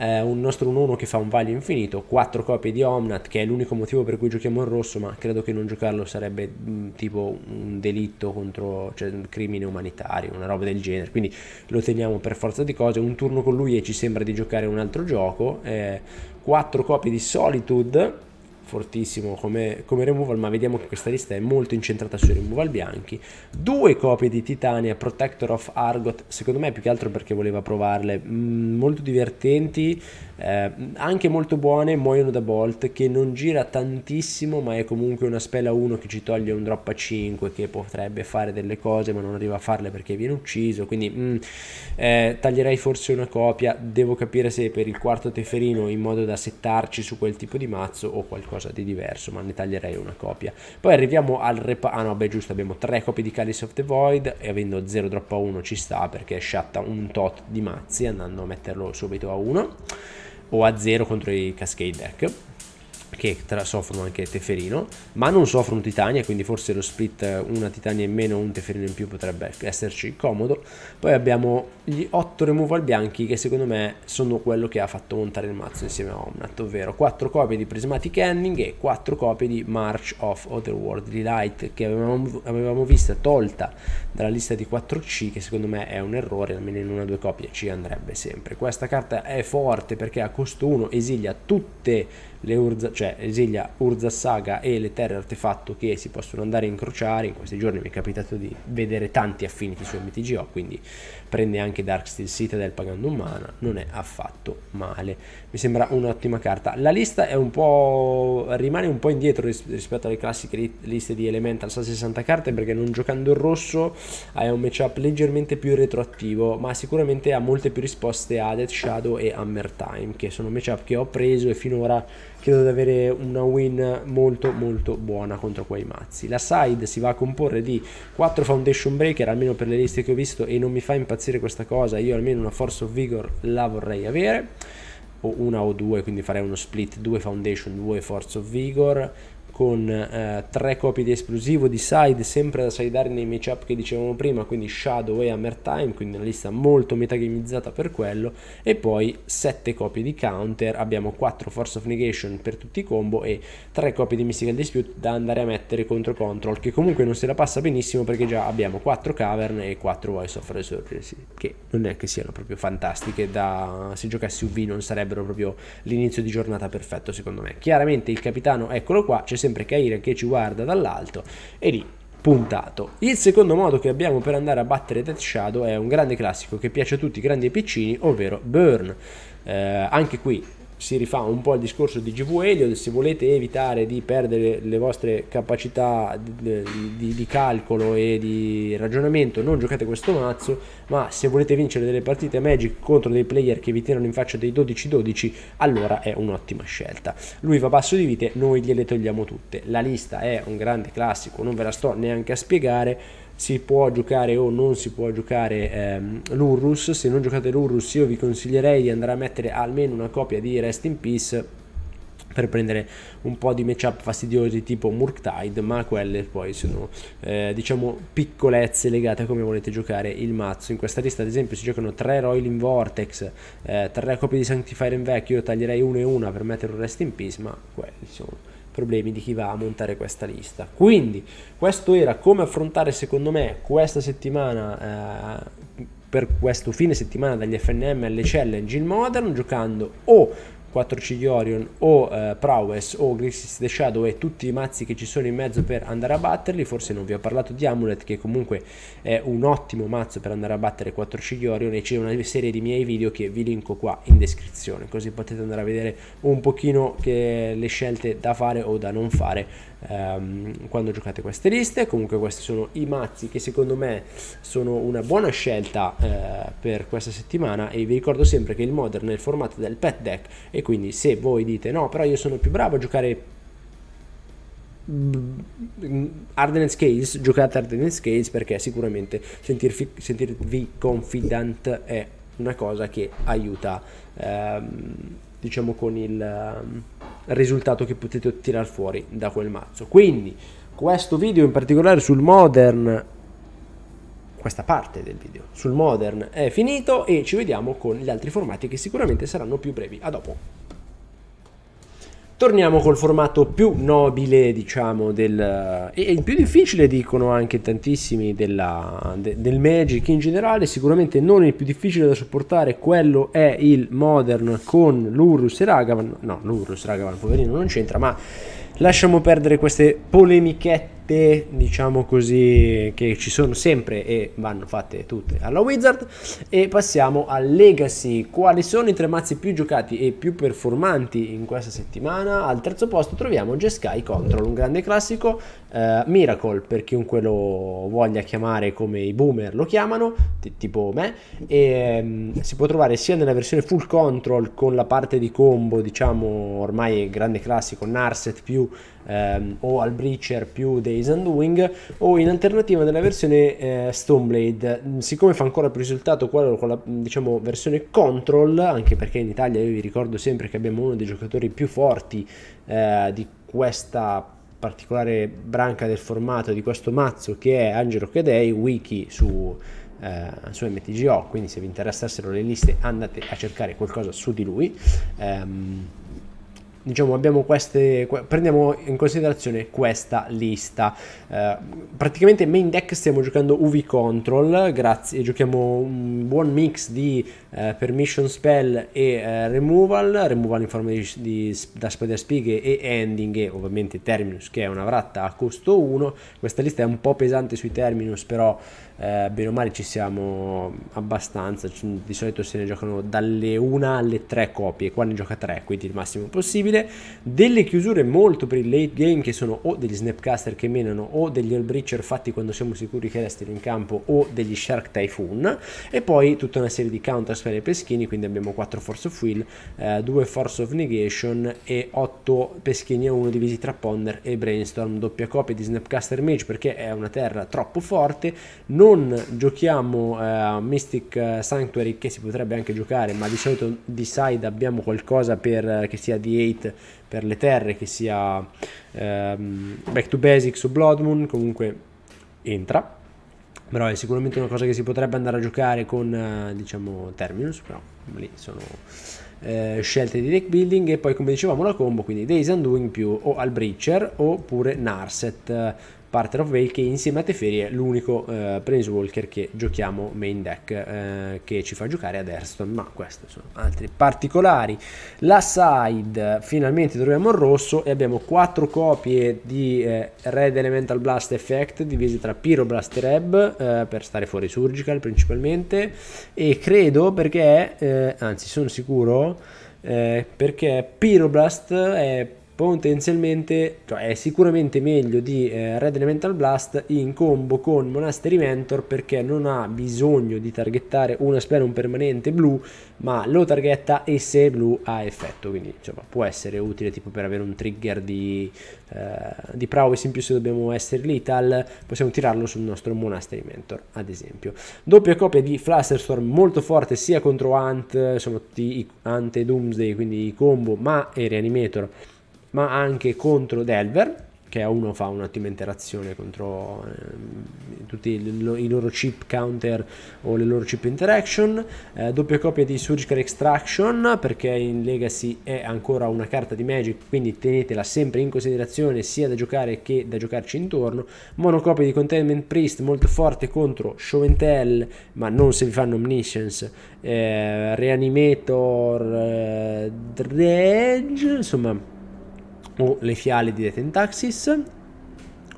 eh, un nostro 1-1 che fa un vaglio infinito, 4 copie di Omnat che è l'unico motivo per cui giochiamo il rosso, ma credo che non giocarlo sarebbe mh, mm, tipo un delitto contro, cioè un crimine umanitario, una roba del genere, quindi lo teniamo per forza di cose, un turno con lui e ci sembra di giocare un altro gioco, eh, 4 copie di Solitude fortissimo come, come removal, ma vediamo che questa lista è molto incentrata sui removal bianchi. Due copie di Titania, Protector of Argot, secondo me più che altro perché voleva provarle, mm, molto divertenti, eh, anche molto buone, muoiono da Bolt, che non gira tantissimo, ma è comunque una spella 1 che ci toglie un drop a 5, che potrebbe fare delle cose, ma non arriva a farle perché viene ucciso, quindi mm, eh, taglierei forse una copia, devo capire se per il quarto teferino in modo da settarci su quel tipo di mazzo o qualcosa qualcosa di diverso, ma ne taglierei una copia. Poi arriviamo al reparto, ah no beh giusto, abbiamo tre copie di Calice of the Void e avendo 0 drop a 1 ci sta perché sciatta un tot di mazzi andando a metterlo subito a 1 o a 0 contro i Cascade Deck che soffrono anche Teferino, ma non soffrono Titania, quindi forse lo split eh, una Titania in meno, un Teferino in più potrebbe esserci comodo. Poi abbiamo gli 8 removal bianchi che secondo me sono quello che ha fatto montare il mazzo insieme a Omnat, ovvero 4 copie di Prismatic Ending e 4 copie di March of Otherworldly Light che avevamo, avevamo vista tolta dalla lista di 4C che secondo me è un errore, almeno in una o due copie ci andrebbe sempre. Questa carta è forte perché a costo 1 esilia tutte le Urza, cioè Esilia Urza Saga e le terre artefatto che si possono andare a incrociare. In questi giorni mi è capitato di vedere tanti affinity su MTGO, quindi prende anche Darksteel Citadel pagando un mana, non è affatto male. Mi sembra un'ottima carta. La lista è un po' rimane un po' indietro ris- rispetto alle classiche li- liste di Elemental, sa 60 carte perché non giocando il rosso hai un matchup leggermente più retroattivo, ma sicuramente ha molte più risposte a Death Shadow e Hammer Time, che sono matchup che ho preso e finora credo di avere una win molto molto buona contro quei mazzi. La side si va a comporre di 4 Foundation Breaker, almeno per le liste che ho visto, e non mi fa impazzire questa cosa, io almeno una Force of Vigor la vorrei avere o una o due, quindi farei uno split 2 Foundation, 2 Force of Vigor, con eh, tre copie di esplosivo di side sempre da sideare nei matchup che dicevamo prima quindi Shadow e Hammer Time quindi una lista molto metagamizzata per quello e poi 7 copie di counter abbiamo 4 force of negation per tutti i combo e 3 copie di mystical dispute da andare a mettere contro control che comunque non se la passa benissimo perché già abbiamo 4 cavern e 4 voice of resurgency che non è che siano proprio fantastiche da se giocassi UV non sarebbero proprio l'inizio di giornata perfetto secondo me chiaramente il capitano eccolo qua c'è sempre sempre Kair che ci guarda dall'alto e lì puntato. Il secondo modo che abbiamo per andare a battere Death Shadow è un grande classico che piace a tutti i grandi e piccini, ovvero Burn. Eh, anche qui si rifà un po' al discorso di GV Elliot, se volete evitare di perdere le vostre capacità di, di, di, calcolo e di ragionamento non giocate questo mazzo, ma se volete vincere delle partite Magic contro dei player che vi tirano in faccia dei 12-12, allora è un'ottima scelta. Lui va basso di vite, noi gliele togliamo tutte. La lista è un grande classico, non ve la sto neanche a spiegare si può giocare o non si può giocare ehm, l'Urrus. Se non giocate l'Urrus io vi consiglierei di andare a mettere almeno una copia di Rest in Peace per prendere un po' di matchup fastidiosi tipo Murktide, ma quelle poi sono eh, diciamo piccolezze legate a come volete giocare il mazzo. In questa lista ad esempio si giocano 3 Royal in Vortex, 3 eh, copie di Sanctifier in vecchio, io taglierei una e una per mettere un Rest in Peace, ma quelli sono problemi di chi va a montare questa lista. Quindi questo era come affrontare secondo me questa settimana eh, per questo fine settimana dagli FNM alle challenge in Modern giocando o 4 Cigliorion o eh, Prowess o Grixis the Shadow e tutti i mazzi che ci sono in mezzo per andare a batterli forse non vi ho parlato di Amulet che comunque è un ottimo mazzo per andare a battere 4 Cigliorion e c'è una serie di miei video che vi linko qua in descrizione così potete andare a vedere un pochino le scelte da fare o da non fare ehm, quando giocate queste liste. Comunque questi sono i mazzi che secondo me sono una buona scelta eh, per questa settimana e vi ricordo sempre che il Modern è il formato del pet deck e quindi se voi dite no però io sono più bravo a giocare mm, Ardenance Scales, giocate Ardenance Scales perché sicuramente sentirvi, sentirvi confident è una cosa che aiuta. Ehm, diciamo con il ehm, risultato che potete ottenere fuori da quel mazzo quindi questo video in particolare sul modern questa parte del video sul modern è finito e ci vediamo con gli altri formati che sicuramente saranno più brevi a dopo torniamo col formato più nobile, diciamo, del, e il più difficile, dicono anche tantissimi, della, de, del Magic in generale, sicuramente non il più difficile da sopportare, quello è il Modern con l'Urus e Ragavan, no, l'Urus, e Ragavan, poverino, non c'entra, ma lasciamo perdere queste polemichette tappe, diciamo così, che ci sono sempre e vanno fatte tutte alla Wizard. E passiamo a Legacy. Quali sono i tre mazzi più giocati e più performanti in questa settimana? Al terzo posto troviamo Jeskai Control, un grande classico. Eh, Miracle, per chiunque lo voglia chiamare come i boomer lo chiamano, t- tipo me. E, um, si può trovare sia nella versione full control con la parte di combo, diciamo ormai grande classico, Narset più ehm, o al Breacher più Days and Wing o in alternativa della versione eh, Stoneblade mm, siccome fa ancora più risultato quello con la mm, diciamo, versione Control anche perché in Italia io vi ricordo sempre che abbiamo uno dei giocatori più forti eh, di questa particolare branca del formato di questo mazzo che è Angelo Chedei, wiki su, eh, su MTGO, quindi se vi interessassero le liste andate a cercare qualcosa su di lui. Um, diciamo abbiamo queste prendiamo in considerazione questa lista eh, praticamente main deck stiamo giocando UV control grazie giochiamo un buon mix di eh, permission spell e eh, removal removal in forma di, di, da spider spighe e ending e ovviamente terminus che è una vratta a costo 1 questa lista è un po' pesante sui terminus però eh, bene o male ci siamo abbastanza, di solito se ne giocano dalle 1 alle 3 copie, qua ne gioca 3, quindi il massimo possibile, delle chiusure molto per il late game che sono o degli snapcaster che menano o degli Breacher fatti quando siamo sicuri che restino in campo o degli Shark Typhoon e poi tutta una serie di counter spell e peschini, quindi abbiamo 4 Force of Will, eh, 2 Force of Negation e 8 peschini a 1 divisi tra Ponder e Brainstorm, doppia copia di Snapcaster Mage perché è una terra troppo forte, non non giochiamo eh, a Mystic Sanctuary che si potrebbe anche giocare ma di solito di side abbiamo qualcosa per, eh, che sia di 8 per le terre che sia ehm, Back to Basics o Blood Moon comunque entra però è sicuramente una cosa che si potrebbe andare a giocare con eh, diciamo Terminus però lì sono eh, scelte di deck building e poi come dicevamo la combo quindi Days Undoing più o al oppure Narset Partner of Veil che insieme a Teferi è l'unico eh, Planeswalker che giochiamo main deck eh, che ci fa giocare ad Hearthstone ma questi sono altri particolari la side finalmente troviamo il rosso e abbiamo quattro copie di eh, Red Elemental Blast Effect divise tra Pyroblast e Reb eh, per stare fuori Surgical principalmente e credo perché eh, anzi sono sicuro eh, perché Pyroblast è potenzialmente, cioè è sicuramente meglio di eh, Red Elemental Blast in combo con Monastery Mentor perché non ha bisogno di targettare una spell un permanente blu, ma lo targetta e se è blu ha effetto, quindi insomma, può essere utile tipo per avere un trigger di, eh, di prowess in più se dobbiamo essere lethal, possiamo tirarlo sul nostro Monastery Mentor ad esempio. Doppia copia di Flusterstorm molto forte sia contro Ant, eh, sono tutti Ant e Doomsday, quindi i combo, ma e Reanimator ma anche contro Delver che a uno fa un'ottima interazione contro eh, tutti i, i loro chip counter o le loro chip interaction eh, doppia copia di surgical extraction perché in legacy è ancora una carta di magic quindi tenetela sempre in considerazione sia da giocare che da giocarci intorno monocopia di containment priest molto forte contro show and tell ma non se vi fanno omniscience eh, reanimator eh, dredge insomma o le fiale di Death and Taxis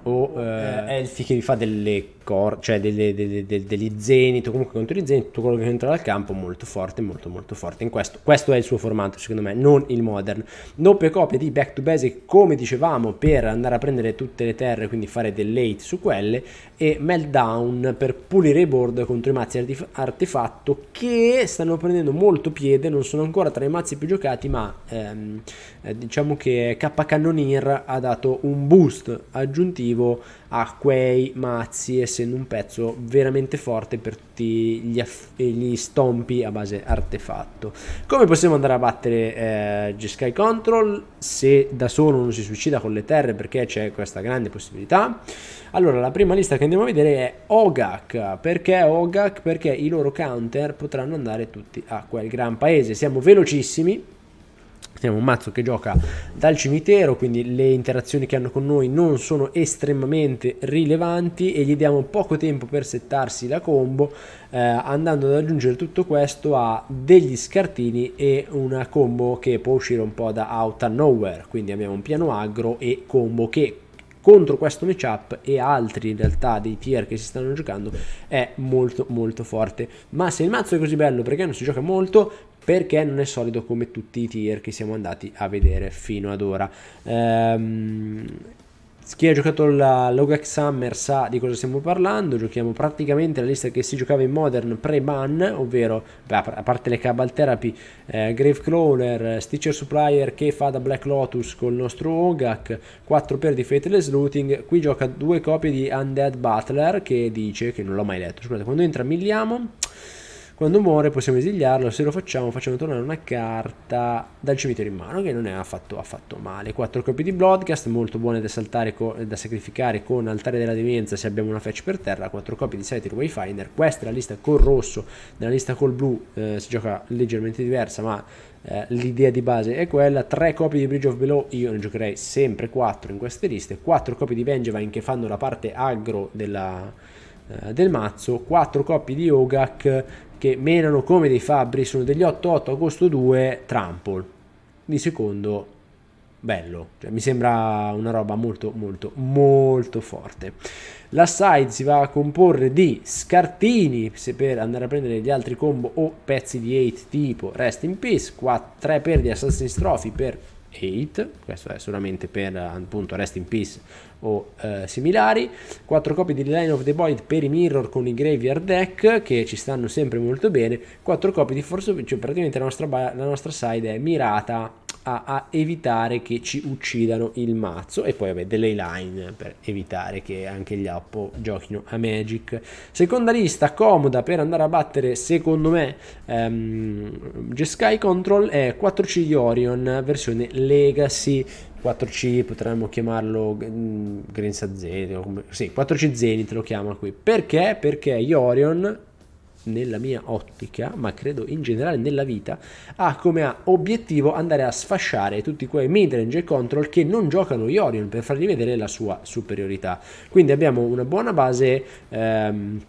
o eh, eh, Elfi che vi fa delle cor- cioè delle, delle, delle, degli zenito, comunque contro gli zenito, tutto quello che entra dal campo molto forte, molto molto forte in questo. Questo è il suo formato secondo me, non il modern. Doppia copie di Back to Basic come dicevamo per andare a prendere tutte le terre, quindi fare del late su quelle e Meltdown per pulire i board contro i mazzi artif- artefatto che stanno prendendo molto piede, non sono ancora tra i mazzi più giocati ma ehm, eh, diciamo che K Cannonier ha dato un boost aggiuntivo a Quay, Mazzi, essendo un pezzo veramente forte per tutti gli, aff- gli stompi a base artefatto. Come possiamo andare a battere eh, G-Sky Control? Se da solo non si suicida con le terre perché c'è questa grande possibilità. Allora, la prima lista che andiamo a vedere è Ogak. Perché Ogak? Perché i loro counter potranno andare tutti a quel gran paese. Siamo velocissimi siamo un mazzo che gioca dal cimitero, quindi le interazioni che hanno con noi non sono estremamente rilevanti e gli diamo poco tempo per settarsi la combo, eh, andando ad aggiungere tutto questo a degli scartini e una combo che può uscire un po' da out of nowhere, quindi abbiamo un piano agro e combo che contro questo matchup e altri in realtà dei tier che si stanno giocando è molto molto forte ma se il mazzo è così bello perché non si gioca molto perché non è solido come tutti i tier che siamo andati a vedere fino ad ora. Ehm, chi ha giocato la Logax Summer sa di cosa stiamo parlando, giochiamo praticamente la lista che si giocava in Modern pre-ban, ovvero beh, a parte le Cabal Therapy, eh, Gravecrawler, eh, Stitcher Supplier che fa da Black Lotus col nostro Ogak, 4 per di Fateless Looting, qui gioca due copie di Undead Butler che dice, che non l'ho mai letto, scusate, quando entra milliamo quando muore possiamo esiliarlo, se lo facciamo facciamo tornare una carta dal cimitero in mano che non è affatto, affatto male. 4 copie di Bloodcast, molto buone da, saltare da sacrificare con Altare della Demenza se abbiamo una fetch per terra, 4 copie di Sighted Wayfinder, questa è la lista col rosso, nella lista col blu eh, si gioca leggermente diversa ma eh, l'idea di base è quella, 3 copie di Bridge of Below, io ne giocherei sempre 4 in queste liste, 4 copie di Benjamin che fanno la parte aggro della eh, del mazzo, 4 copie di Ogak che menano come dei fabbri sono degli 8-8 agosto 2 Trample di secondo bello cioè, mi sembra una roba molto molto molto forte la side si va a comporre di scartini se per andare a prendere gli altri combo o pezzi di 8 tipo rest in peace 3 per di assassin's trophy per 8 questo è solamente per appunto rest in peace o eh, similari, 4 copie di Line of the Void per i Mirror con i Graveyard Deck che ci stanno sempre molto bene, 4 copie di Force of cioè praticamente la nostra, la nostra side è mirata a, a, evitare che ci uccidano il mazzo e poi vabbè delle line per evitare che anche gli Appo giochino a Magic seconda lista comoda per andare a battere secondo me um, Jeskai Control è 4C Orion versione Legacy 4C potremmo chiamarlo mm, Grenza Zenith, come, sì, 4C Zenith lo chiama qui. Perché? Perché Iorion, nella mia ottica, ma credo in generale nella vita, ha come obiettivo andare a sfasciare tutti quei midrange e control che non giocano Iorion per fargli vedere la sua superiorità. Quindi abbiamo una buona base... Ehm,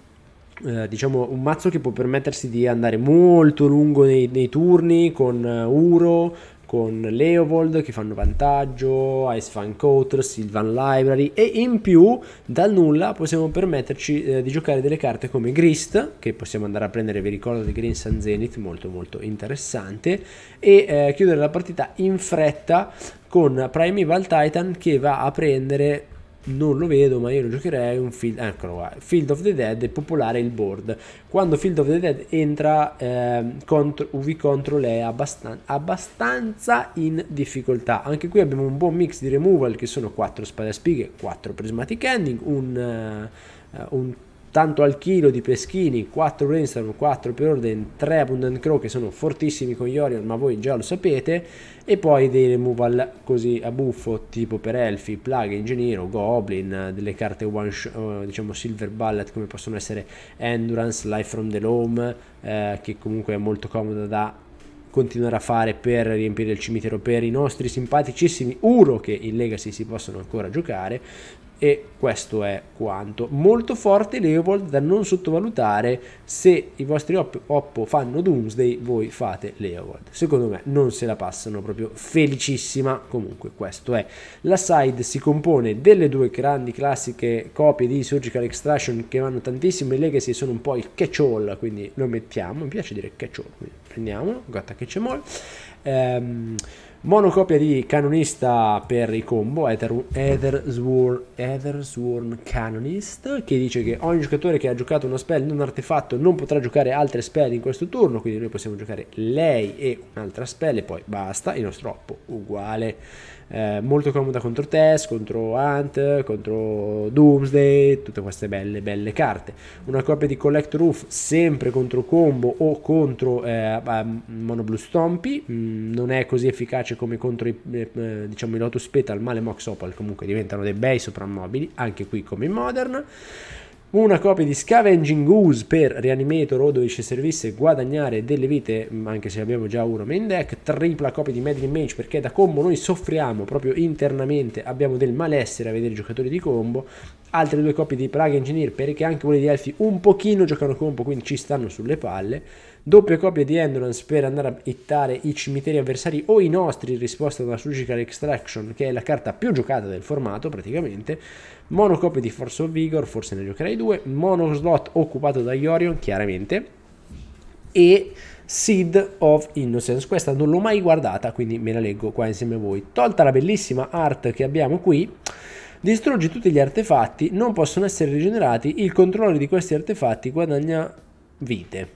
eh, diciamo un mazzo che può permettersi di andare molto lungo nei, nei turni con eh, Uro, con Leovold che fanno vantaggio, Ice Fan Coater, Sylvan Library e in più dal nulla possiamo permetterci eh, di giocare delle carte come Grist che possiamo andare a prendere, vi ricordo di Green Sun Zenith, molto molto interessante e eh, chiudere la partita in fretta con Primeval Titan che va a prendere non lo vedo, ma io lo giocherei un field, eccolo qua, Field of the Dead è popolare il board. Quando Field of the Dead entra, eh, contro, UV Control è abbastan abbastanza in difficoltà. Anche qui abbiamo un buon mix di removal che sono 4 spade a spighe, 4 prismatic ending, un, uh, un tanto al chilo di peschini, 4 Rainstorm, 4 per Orden, 3 Abundant Crow che sono fortissimi con Yorion ma voi già lo sapete e poi dei removal così a buffo tipo per Elfi, Plague, Ingeniero, Goblin, delle carte one shot, eh, diciamo Silver Ballet come possono essere Endurance, Life from the Loam eh, che comunque è molto comoda da continuare a fare per riempire il cimitero per i nostri simpaticissimi Uro che in Legacy si possono ancora giocare e questo è quanto. Molto forte Leopold da non sottovalutare, se i vostri Oppo fanno Doomsday voi fate Leopold. Secondo me non se la passano proprio felicissima, comunque questo è. La side si compone delle due grandi classiche copie di Surgical Extraction che vanno tantissime Legacy e sono un po' il catch all, quindi lo mettiamo, mi piace dire catch all, quindi prendiamolo, gotta catch all. Ehm, Monocopia di Canonista per i combo, Ether, Ethersworn, Ethersworn Canonist, che dice che ogni giocatore che ha giocato uno spell non artefatto non potrà giocare altre spell in questo turno, quindi noi possiamo giocare lei e un'altra spell e poi basta, il nostro oppo uguale eh, molto comoda contro Tess, contro Hunt, contro Doomsday, tutte queste belle belle carte. Una coppia di Collect Roof sempre contro combo o contro eh, Mono Blue Stompy, mm, non è così efficace come contro i, eh, eh, diciamo, i Lotus Petal, ma le Mox Opal comunque diventano dei bei soprammobili, anche qui come in Modern una copia di Scavenging Goose per Reanimator o dove ci servisse guadagnare delle vite, mm, anche se abbiamo già uno main deck, tripla copia di Medley Mage perché da combo noi soffriamo proprio internamente, abbiamo del malessere a vedere i giocatori di combo altre due coppie di Praga Engineer perché anche quelli di Elfi un pochino giocano compo quindi ci stanno sulle palle doppia coppia di Endurance per andare a hittare i cimiteri avversari o i nostri in risposta alla Surgical Extraction che è la carta più giocata del formato praticamente monocopia di Force of Vigor forse ne giocherai due monoslot occupato da Yorion chiaramente e Seed of Innocence. Questa non l'ho mai guardata, quindi me la leggo qua insieme a voi. Tolta la bellissima art che abbiamo qui, Distruggi tutti gli artefatti, non possono essere rigenerati, il controllo di questi artefatti guadagna vite.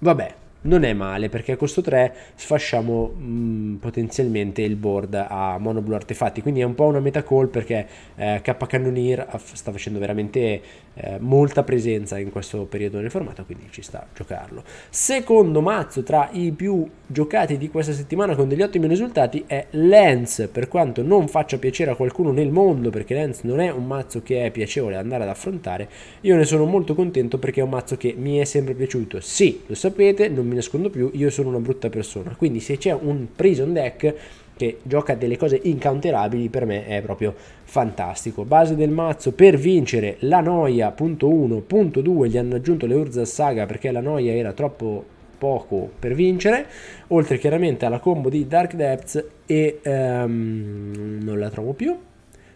Vabbè, non è male perché a costo 3 sfasciamo mh, mm, potenzialmente il board a monoblu artefatti quindi è un po' una meta call perché eh, K Cannonier sta facendo veramente eh, molta presenza in questo periodo del formato, quindi ci sta a giocarlo. Secondo mazzo tra i più giocati di questa settimana con degli ottimi risultati è Lens, per quanto non faccia piacere a qualcuno nel mondo, perché Lens non è un mazzo che è piacevole andare ad affrontare, io ne sono molto contento perché è un mazzo che mi è sempre piaciuto. Sì, lo sapete, non mi nascondo più, io sono una brutta persona, quindi se c'è un prison deck che gioca delle cose incounterabili per me è proprio fantastico. Base del mazzo per vincere la noia, punto 1, punto 2, gli hanno aggiunto le Urza Saga perché la noia era troppo poco per vincere, oltre chiaramente alla combo di Dark Depths e um, non la trovo più,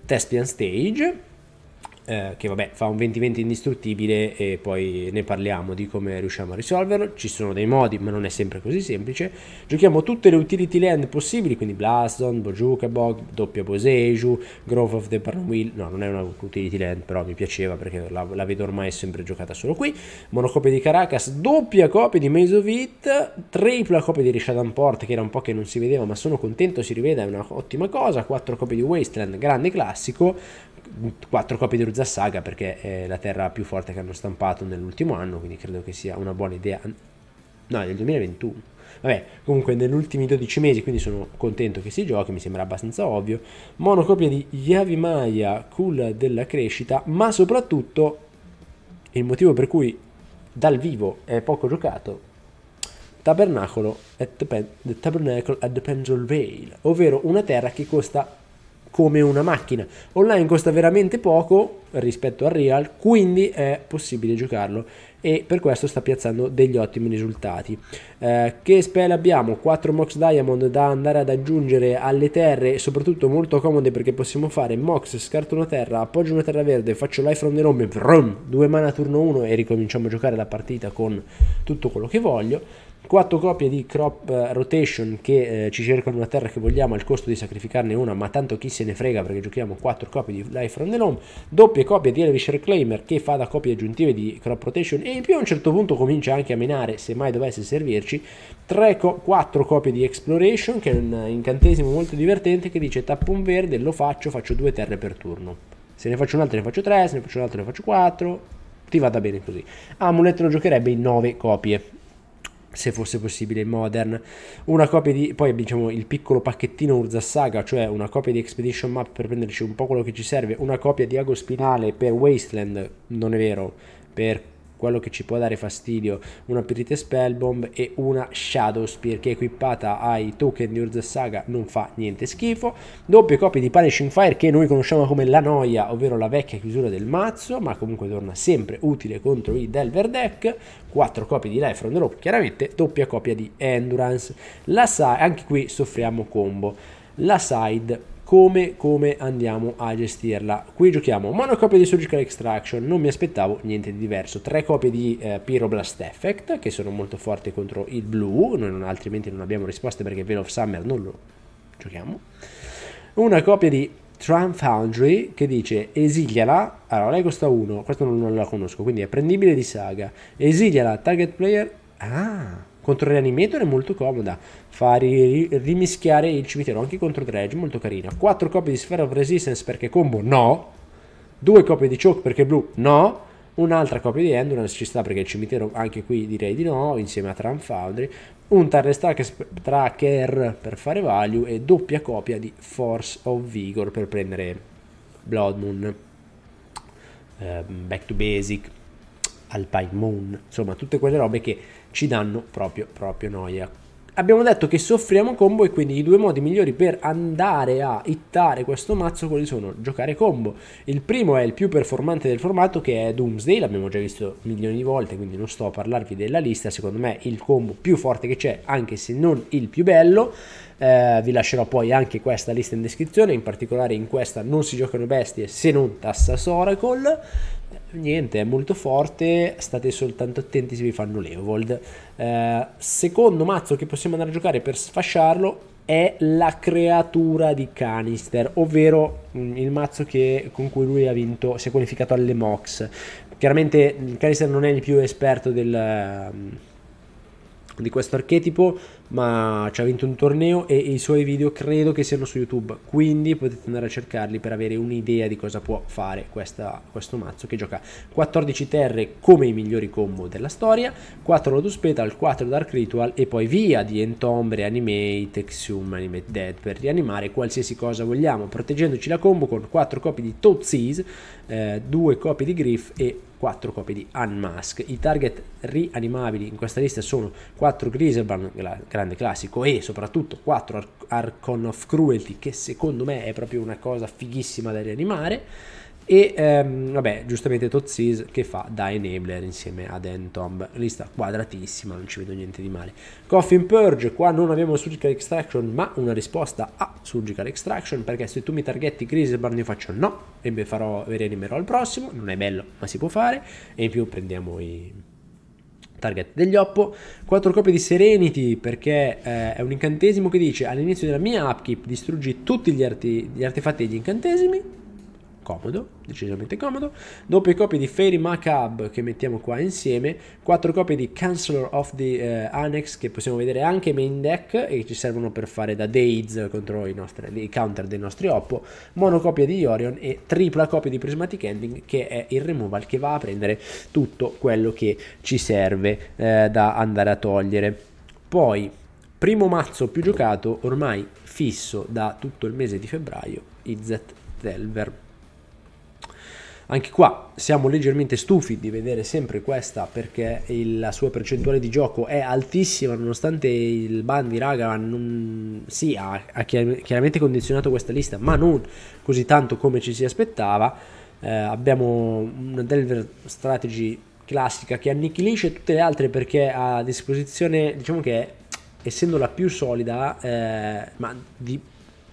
Tespian Stage, eh, che vabbè fa un 20-20 indistruttibile e poi ne parliamo di come riusciamo a risolverlo. Ci sono dei modi, ma non è sempre così semplice. Giochiamo tutte le utility land possibili, quindi Blaston, Bojukabog, doppia Boseju, Grove of the Barnwheel. No, non è una utility land, però mi piaceva perché la, la vedo ormai sempre giocata solo qui. Monocopia di Caracas, doppia copia di Maze of It, tripla copia di Rishadan Port, che era un po' che non si vedeva, ma sono contento si riveda, è una ottima cosa. Quattro copie di Wasteland, grande classico quattro copie di Ruzza Saga perché è la terra più forte che hanno stampato nell'ultimo anno, quindi credo che sia una buona idea. No, è del 2021. Vabbè, comunque negli ultimi 12 mesi, quindi sono contento che si giochi, mi sembra abbastanza ovvio. Monocopia di Yavimaya, cool della crescita, ma soprattutto il motivo per cui dal vivo è poco giocato Tabernacolo at the, pen, the Tabernacle at the Pendle Vale, ovvero una terra che costa come una macchina. Online costa veramente poco rispetto al Real, quindi è possibile giocarlo e per questo sta piazzando degli ottimi risultati. Eh, che spell abbiamo? 4 Mox Diamond da andare ad aggiungere alle terre, soprattutto molto comode perché possiamo fare Mox, scarto una terra, appoggio una terra verde, faccio Life from the Rome, vrum, due mana turno 1 e ricominciamo a giocare la partita con tutto quello che voglio 4 copie di crop eh, rotation che eh, ci cercano una terra che vogliamo al costo di sacrificarne una ma tanto chi se ne frega perché giochiamo 4 copie di Life from the Loam doppie copie di Elvish Reclaimer che fa da copie aggiuntive di crop rotation e in più a un certo punto comincia anche a menare se mai dovesse servirci 3, 4 copie di Exploration che è un incantesimo molto divertente che dice tappo un verde lo faccio faccio 2 terre per turno se ne faccio un'altra ne faccio 3 se ne faccio un'altra ne faccio 4 ti vada bene così Amulet lo giocherebbe in 9 copie se fosse possibile in Modern, una copia di poi diciamo il piccolo pacchettino Urza Saga, cioè una copia di Expedition Map per prenderci un po' quello che ci serve, una copia di Ago Spinale per Wasteland, non è vero, per quello che ci può dare fastidio una Pirite Spellbomb e una Shadow Spear che equipata ai token di Urza Saga non fa niente schifo doppie copie di Punishing Fire che noi conosciamo come la noia ovvero la vecchia chiusura del mazzo ma comunque torna sempre utile contro i Delver Deck 4 copie di Life from the Rope chiaramente doppia copia di Endurance la sa- anche qui soffriamo combo la side come, come andiamo a gestirla. Qui giochiamo monocopia di Surgical Extraction, non mi aspettavo niente di diverso. Tre copie di eh, Pyroblast Effect, che sono molto forti contro il blu, noi non, altrimenti non abbiamo risposte perché Veil of Summer non lo giochiamo. Una copia di Trump Foundry che dice esiliala, allora lei costa 1, questo non, non la conosco, quindi è prendibile di saga, esiliala target player, ah contro il Reanimator è molto comoda. Fa ri- rimischiare il cimitero anche contro Dredge, molto carina. 4 copie di Sphere of Resistance perché combo no. 2 copie di Choke perché blu no. Un'altra copia di Endurance ci sta perché il cimitero anche qui direi di no, insieme a Tram Foundry. Un Tarrest Tracker per fare value e doppia copia di Force of Vigor per prendere Blood Moon. Ehm, back to Basic, Alpine Moon, insomma tutte quelle robe che ci danno proprio, proprio noia. Abbiamo detto che soffriamo combo e quindi i due modi migliori per andare a hittare questo mazzo quali sono? Giocare combo. Il primo è il più performante del formato che è Doomsday, l'abbiamo già visto milioni di volte quindi non sto a parlarvi della lista, secondo me il combo più forte che c'è anche se non il più bello. Eh, vi lascerò poi anche questa lista in descrizione, in particolare in questa non si giocano bestie se non Tassas Oracle niente, è molto forte, state soltanto attenti se vi fanno Leovold. Eh, secondo mazzo che possiamo andare a giocare per sfasciarlo è la creatura di Canister, ovvero mh, mm, il mazzo che, con cui lui ha vinto, si è qualificato alle Mox. Chiaramente Canister non è il più esperto del, mh, mm, di questo archetipo, ma ci ha vinto un torneo e i suoi video credo che siano su YouTube, quindi potete andare a cercarli per avere un'idea di cosa può fare questa, questo mazzo che gioca 14 terre come i migliori combo della storia, 4 Lotus Petal, 4 Dark Ritual e poi via di Entombre, Animate, Exhum, Animate Dead per rianimare qualsiasi cosa vogliamo, proteggendoci la combo con 4 copie di Toad Seize, eh, 2 copie di Griff e 4 copie di Unmask. I target rianimabili in questa lista sono 4 Griseban, Gra- grande classico e soprattutto 4 Archon of Cruelty che secondo me è proprio una cosa fighissima da rianimare e ehm, vabbè giustamente Tozis che fa da enabler insieme ad Entomb lista quadratissima non ci vedo niente di male Coffin Purge qua non abbiamo Surgical Extraction ma una risposta a Surgical Extraction perché se tu mi targetti Griselbarn io faccio no e farò, rianimerò al prossimo non è bello ma si può fare e in più prendiamo i target degli Oppo, 4 copie di Serenity perché eh, è un incantesimo che dice all'inizio della mia upkeep distruggi tutti gli, arti, gli artefatti e gli incantesimi, comodo, decisamente comodo, doppie copie di Fairy Macabre che mettiamo qua insieme, quattro copie di Counselor of the uh, Annex che possiamo vedere anche main deck e che ci servono per fare da Days contro i, nostri, i counter dei nostri Oppo, monocopia di Orion e tripla copia di Prismatic Ending che è il removal che va a prendere tutto quello che ci serve eh, da andare a togliere. Poi, primo mazzo più giocato, ormai fisso da tutto il mese di febbraio, Izzet Delver anche qua siamo leggermente stufi di vedere sempre questa perché il, la sua percentuale di gioco è altissima nonostante il ban di Ragavan non sia ha chiaramente condizionato questa lista, ma non così tanto come ci si aspettava. Eh, abbiamo una Delver Strategy classica che annichilisce tutte le altre perché ha a disposizione, diciamo che essendo la più solida, eh, ma di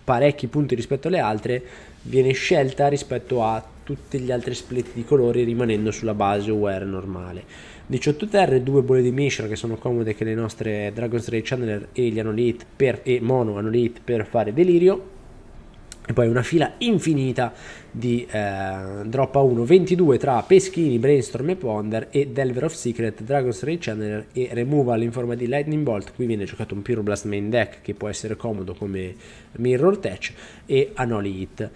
parecchi punti rispetto alle altre, viene scelta rispetto a tutti gli altri split di colori rimanendo sulla base UR normale. 18 terre, 2 bolle di Mishra che sono comode che le nostre Dragon's Ray Channeler e gli Anolit per, e Mono Anolit per fare delirio e poi una fila infinita di eh, drop a 1 22 tra Peschini, Brainstorm e Ponder e Delver of Secret, Dragon's Ray Channel e Removal in forma di Lightning Bolt qui viene giocato un Pyroblast main deck che può essere comodo come Mirror Touch e Anoli Hit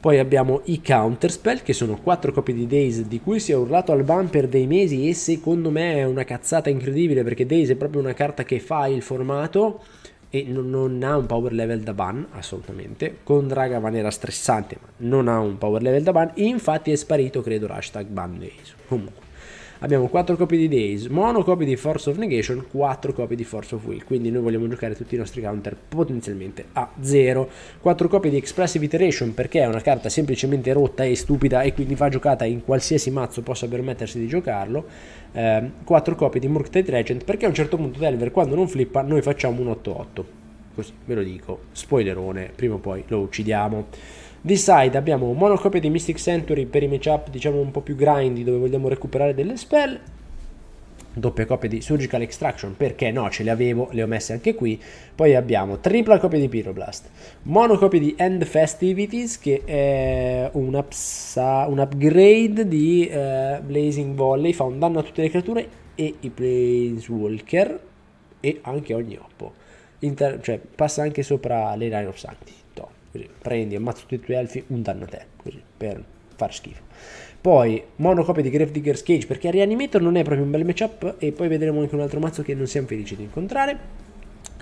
poi abbiamo i Counterspell, che sono 4 copie di Days, di cui si è urlato al ban per dei mesi e secondo me è una cazzata incredibile perché Days è proprio una carta che fa il formato e non, non, ha un power level da ban assolutamente. Con draga Dragavan era stressante, ma non ha un power level da ban. Infatti è sparito, credo, l'hashtag ban Comunque abbiamo 4 copie di Days, mono copie di Force of Negation, 4 copie di Force of Will, quindi noi vogliamo giocare tutti i nostri counter potenzialmente a 0, 4 copie di Expressive Iteration perché è una carta semplicemente rotta e stupida e quindi va giocata in qualsiasi mazzo possa permettersi di giocarlo, eh, 4 copie di Murktide Regent perché a un certo punto Delver quando non flippa noi facciamo un 8-8, così ve lo dico, spoilerone, prima o poi lo uccidiamo. D-side abbiamo monocopia di Mystic Century per i matchup diciamo un po' più grindy dove vogliamo recuperare delle spell doppia copia di Surgical Extraction, perché no, ce le avevo, le ho messe anche qui. Poi abbiamo tripla copia di Pyroblast, monocopia di End Festivities, che è un, un upgrade di uh, Blazing Volley, fa un danno a tutte le creature e i Planeswalker e anche ogni oppo. Inter cioè, passa anche sopra le Line of Sanctity così prendi, ammazzo tutti i tuoi elfi, un danno a te, così per far schifo. Poi monocopia di Grave Digger's Cage perché Reanimator non è proprio un bel matchup e poi vedremo anche un altro mazzo che non siamo felici di incontrare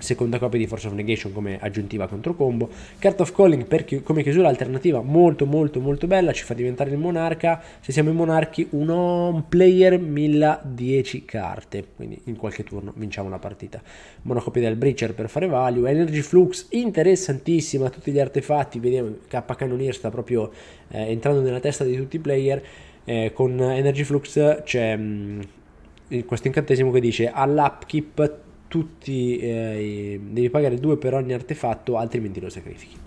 seconda copia di Force of Negation come aggiuntiva contro combo, Cart of Calling chi- come chiusura alternativa molto molto molto bella, ci fa diventare il monarca, se siamo i monarchi uno, un player 1010 carte, quindi in qualche turno vinciamo la partita. Monocopia del Breacher per fare value, Energy Flux interessantissima, tutti gli artefatti, vediamo K Cannonier sta proprio eh, entrando nella testa di tutti i player, eh, con Energy Flux c'è... Mh, mm, questo incantesimo che dice all'upkeep tutti, eh, devi pagare due per ogni artefatto, altrimenti lo sacrifichi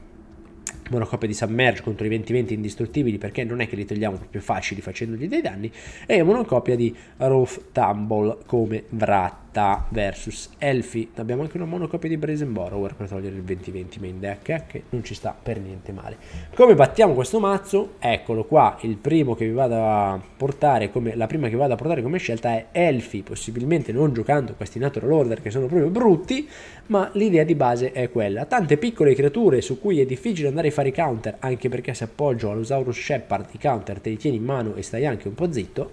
buona di Submerge contro i 20-20 indistruttibili perché non è che li togliamo proprio facili facendogli dei danni e una di Roof Tumble come Vratta versus Elfi abbiamo anche una monocopia di Brazen Borrower per togliere il 20-20 main deck eh, che non ci sta per niente male come battiamo questo mazzo eccolo qua il primo che vi vado a portare come la prima che vado a portare come scelta è Elfi possibilmente non giocando questi natural order che sono proprio brutti ma l'idea di base è quella tante piccole creature su cui è difficile andare a fare i counter, anche perché se appoggio all'Osaurus Shepard i counter te li tieni in mano e stai anche un po' zitto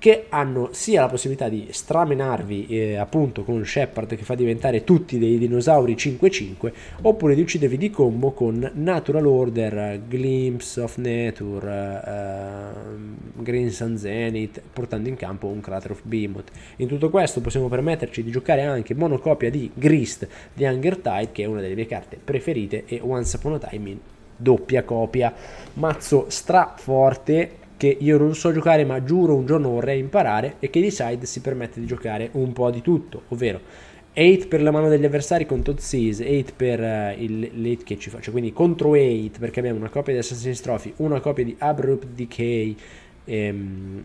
che hanno sia la possibilità di stramenarvi eh, appunto con Shepard che fa diventare tutti dei dinosauri 5-5 oppure di uccidervi di combo con Natural Order, Glimpse of Nature, eh, Green Sun Zenith portando in campo un Crater of Beamoth. In tutto questo possiamo permetterci di giocare anche monocopia di Grist di Hunger Tide che è una delle mie carte preferite e Once Upon a Time in doppia copia. Mazzo straforte che io non so giocare ma giuro un giorno vorrei imparare e che di side si permette di giocare un po' di tutto, ovvero 8 per la mano degli avversari con Todd Seas, 8 per uh, il, l'Ate che ci faccio, quindi contro 8 perché abbiamo una copia di Assassin's Trophy, una copia di Abrupt Decay, ehm,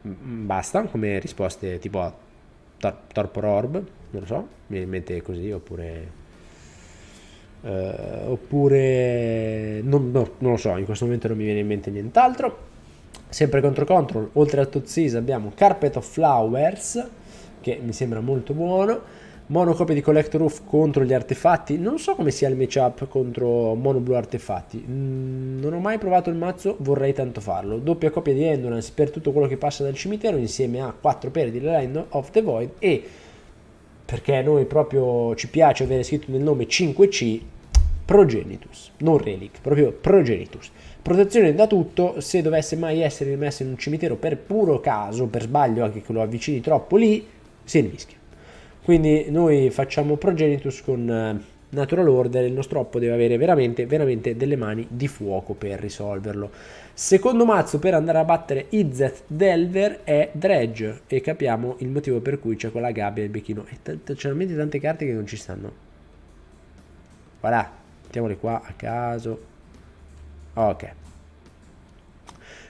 basta come risposte tipo a tor- Torpor Orb, non lo so, mi viene in mente così oppure... Uh, oppure non, no, non lo so, in questo momento non mi viene in mente nient'altro sempre contro control, oltre a Tozis abbiamo Carpet of Flowers, che mi sembra molto buono, monocopia di Collector Roof contro gli artefatti, non so come sia il matchup contro mono blu artefatti, mm, non ho mai provato il mazzo, vorrei tanto farlo, doppia copia di Endurance per tutto quello che passa dal cimitero insieme a 4 pere di Land of the Void e perché a noi proprio ci piace avere scritto nel nome 5C Progenitus, non Relic, proprio Progenitus protezione da tutto se dovesse mai essere rimesso in un cimitero per puro caso, per sbaglio anche che lo avvicini troppo lì, si rischia. Quindi noi facciamo Progenitus con eh, Natural Order, il nostro oppo deve avere veramente, veramente delle mani di fuoco per risolverlo. Secondo mazzo per andare a battere Izzet Delver è Dredge e capiamo il motivo per cui c'è quella gabbia e il becchino. E tante, c'è veramente tante carte che non ci stanno. Voilà, mettiamole qua a caso. Ok.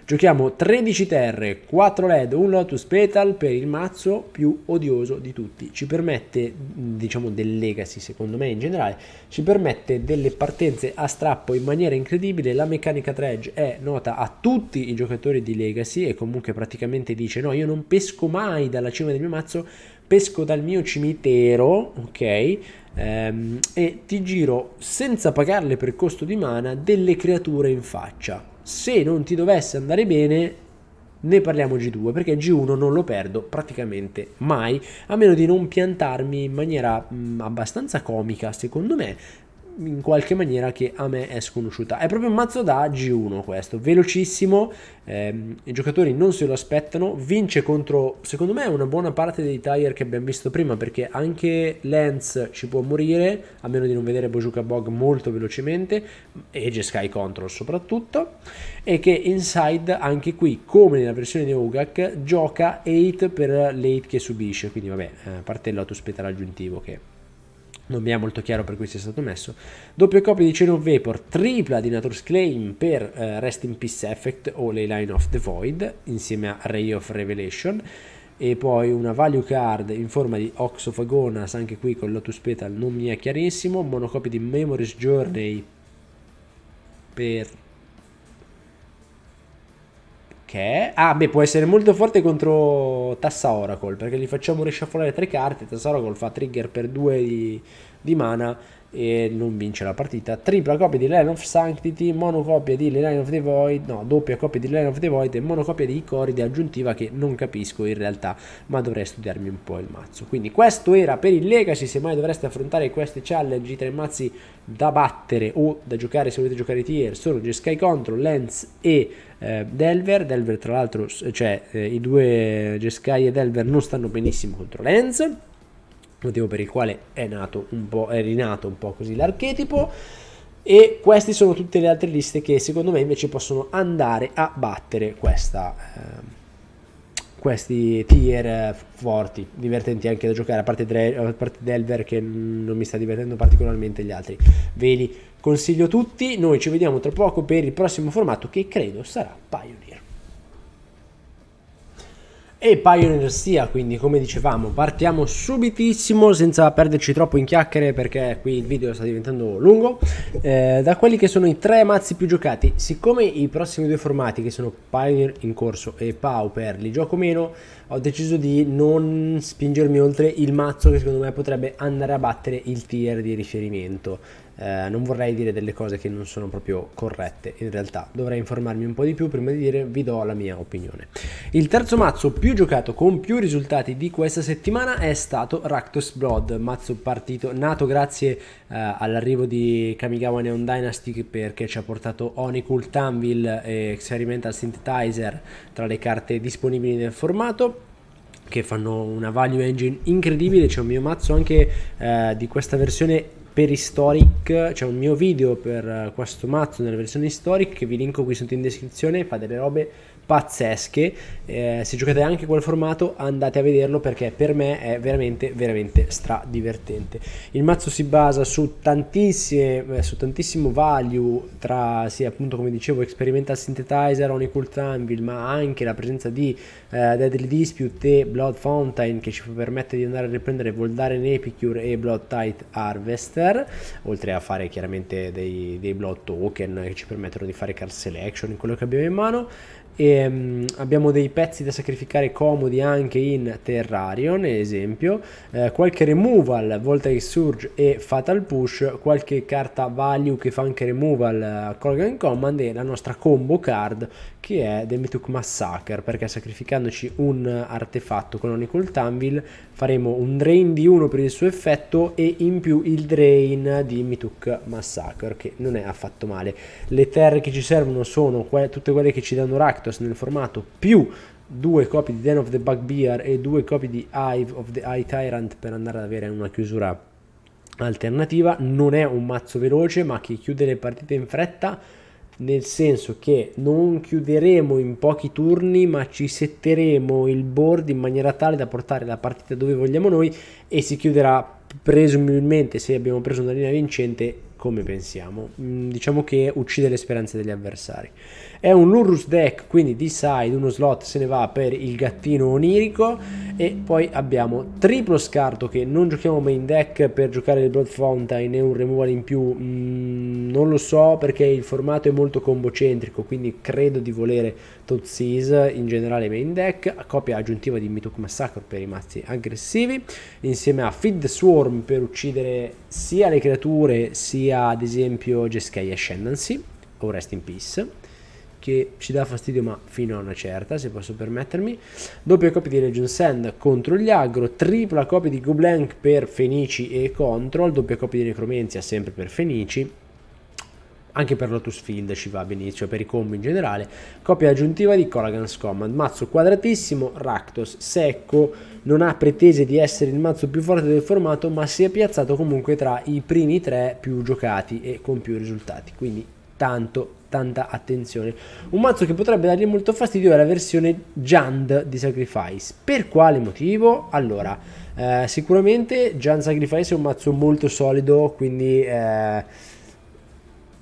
Giochiamo 13 terre, 4 led, 1 lotus petal per il mazzo più odioso di tutti. Ci permette, diciamo del legacy secondo me in generale, ci permette delle partenze a strappo in maniera incredibile. La meccanica dredge è nota a tutti i giocatori di legacy e comunque praticamente dice no io non pesco mai dalla cima del mio mazzo pesco dal mio cimitero, ok? Um, e ti giro senza pagarle per costo di mana delle creature in faccia. Se non ti dovesse andare bene, ne parliamo G2 perché G1 non lo perdo praticamente mai, a meno di non piantarmi in maniera mh, mm, abbastanza comica, secondo me, in qualche maniera che a me è sconosciuta. È proprio un mazzo da G1 questo, velocissimo, ehm, i giocatori non se lo aspettano, vince contro secondo me una buona parte dei tire che abbiamo visto prima perché anche Lenz ci può morire, a meno di non vedere Bojuka Bog molto velocemente e Jeskai Control soprattutto e che Inside anche qui come nella versione di Ogak gioca 8 per l'8 che subisce, quindi vabbè, eh, a parte il lotus petal aggiuntivo che non mi è molto chiaro per cui sia stato messo. Doppia copia di Chain of Vapor, tripla di Nature's Claim per uh, Rest in Peace Effect o Line of the Void, insieme a Ray of Revelation. E poi una value card in forma di Ox of Agonas, anche qui con Lotus Petal non mi è chiarissimo. Monocopia di Memories Journey per Ah, beh, può essere molto forte contro Tassa Oracle, perché gli facciamo reshufflare tre carte, Tassa Oracle fa trigger per due di, di, mana e non vince la partita. Tripla copia di Line of Sanctity, monocopia di Line of the Void, no, doppia copia di Line of the Void e monocopia di Icoride aggiuntiva che non capisco in realtà, ma dovrei studiarmi un po' il mazzo. Quindi questo era per il Legacy, se mai dovreste affrontare queste challenge, i tre mazzi da battere o da giocare se volete giocare tier, sono G-Sky Control, Lens e eh, Delver. Delver, tra l'altro, cioè eh, i due Jeskai e Delver non stanno benissimo contro Lens, motivo per il quale è, nato un po', è rinato un po' così l'archetipo. E queste sono tutte le altre liste che secondo me invece possono andare a battere questa. Eh, questi tier eh, forti, divertenti anche da giocare, a parte, Dre, a parte Delver che non mi sta divertendo particolarmente gli altri. Veli Consiglio tutti, noi ci vediamo tra poco per il prossimo formato che credo sarà Pioneer. E Pioneer sia, quindi come dicevamo, partiamo subitissimo senza perderci troppo in chiacchiere perché qui il video sta diventando lungo, eh, da quelli che sono i tre mazzi più giocati. Siccome i prossimi due formati che sono Pioneer in corso e Pauper li gioco meno, ho deciso di non spingermi oltre il mazzo che secondo me potrebbe andare a battere il tier di riferimento eh, non vorrei dire delle cose che non sono proprio corrette, in realtà dovrei informarmi un po' di più prima di dire vi do la mia opinione. Il terzo mazzo più giocato con più risultati di questa settimana è stato Rakdos Blood, mazzo partito nato grazie eh, all'arrivo di Kamigawa Neon Dynasty perché ci ha portato Onicul, Tanvil e Experimental Synthetizer tra le carte disponibili nel formato che fanno una value engine incredibile c'è un mio mazzo anche eh, di questa versione per historic c'è un mio video per eh, questo mazzo nella versione historic che vi linko qui sotto in descrizione fa delle robe pazzesche. Eh, se giocate anche quel formato andate a vederlo perché per me è veramente veramente stra divertente. Il mazzo si basa su tantissime eh, su tantissimo value tra sì, appunto come dicevo experimental synthetizer, Onicult Anvil, ma anche la presenza di eh, Deadly Dispute e Blood Fountain che ci permette di andare a riprendere Voldaren Epicure e Blood Tight Harvester, oltre a fare chiaramente dei, dei Blood Token eh, che ci permettono di fare card selection in quello che abbiamo in mano. E, um, abbiamo dei pezzi da sacrificare comodi anche in Terrarion, ad esempio, eh, qualche removal, Voltage Surge e Fatal Push, qualche carta value che fa anche removal uh, Colgan Command e la nostra combo card che è Demetuk Massacre, perché sacrificandoci un artefatto con Onicult Anvil faremo un drain di 1 per il suo effetto e in più il drain di Mituk Massacre, che non è affatto male. Le terre che ci servono sono que tutte quelle che ci danno Rack Cactus nel formato più due copie di Den of the Bugbear e due copie di Hive of the High Tyrant per andare ad avere una chiusura alternativa. Non è un mazzo veloce, ma che chiude le partite in fretta, nel senso che non chiuderemo in pochi turni, ma ci setteremo il board in maniera tale da portare la partita dove vogliamo noi e si chiuderà presumibilmente se abbiamo preso una linea vincente come pensiamo. Mm, diciamo che uccide le speranze degli avversari. È un Lurus deck, quindi di side uno slot se ne va per il gattino onirico e poi abbiamo triplo scarto che non giochiamo main deck per giocare il Blood Fountain e un removal in più. Mm, non lo so perché il formato è molto combocentrico, quindi credo di volere Toad Seize in generale main deck, a copia aggiuntiva di Mythic Massacre per i mazzi aggressivi, insieme a Feed Swarm per uccidere sia le creature sia ad esempio Jeskai Ascendancy o oh, Rest in Peace che ci dà fastidio ma fino a una certa se posso permettermi doppia copia di Legion Sand contro gli aggro tripla copia di Goblank per Fenici e Control doppia copia di Necromanzia sempre per Fenici anche per Lotus Field ci va benissimo, cioè per i combo in generale. Copia aggiuntiva di Colagans Command, mazzo quadratissimo, Ractos secco, non ha pretese di essere il mazzo più forte del formato, ma si è piazzato comunque tra i primi tre più giocati e con più risultati. Quindi tanto tanta attenzione. Un mazzo che potrebbe dargli molto fastidio è la versione Jand di Sacrifice. Per quale motivo? Allora, eh, sicuramente Jand Sacrifice è un mazzo molto solido, quindi... Eh,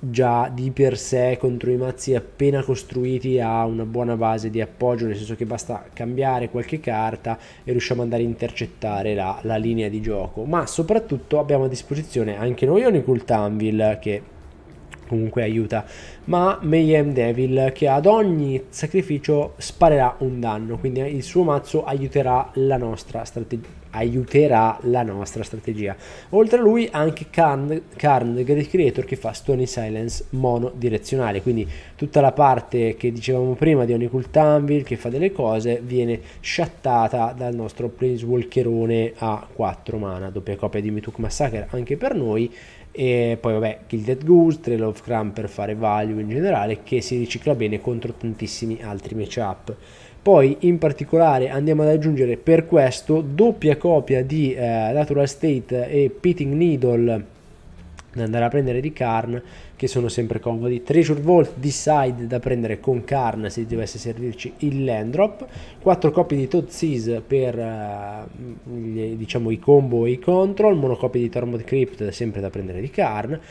già di per sé contro i mazzi appena costruiti ha una buona base di appoggio, nel senso che basta cambiare qualche carta e riusciamo ad andare a intercettare la, la linea di gioco. Ma soprattutto abbiamo a disposizione anche noi Onicult Anvil, che comunque aiuta, ma Mayhem Devil che ad ogni sacrificio sparerà un danno, quindi il suo mazzo aiuterà la nostra strategia aiuterà la nostra strategia. Oltre a lui anche Karn, Karn the Great Creator che fa Stony Silence monodirezionale, quindi tutta la parte che dicevamo prima di ogni Anvil che fa delle cose viene shattata dal nostro Planeswalkerone a 4 mana, doppia copia di Mituk Massacre anche per noi e poi vabbè Gilded Goose, Trail of Crumb per fare value in generale che si ricicla bene contro tantissimi altri matchup poi in particolare andiamo ad aggiungere per questo doppia copia di eh, Natural State e Pitting Needle da andare a prendere di Karn che sono sempre comodi. Treasure Vault Decide da prendere con carne se dovesse servirci il Landrop. 4 copie di Todd Seize per uh, gli, diciamo, i combo e i control. Monocopie di Tormod Crypt sempre da prendere di carne.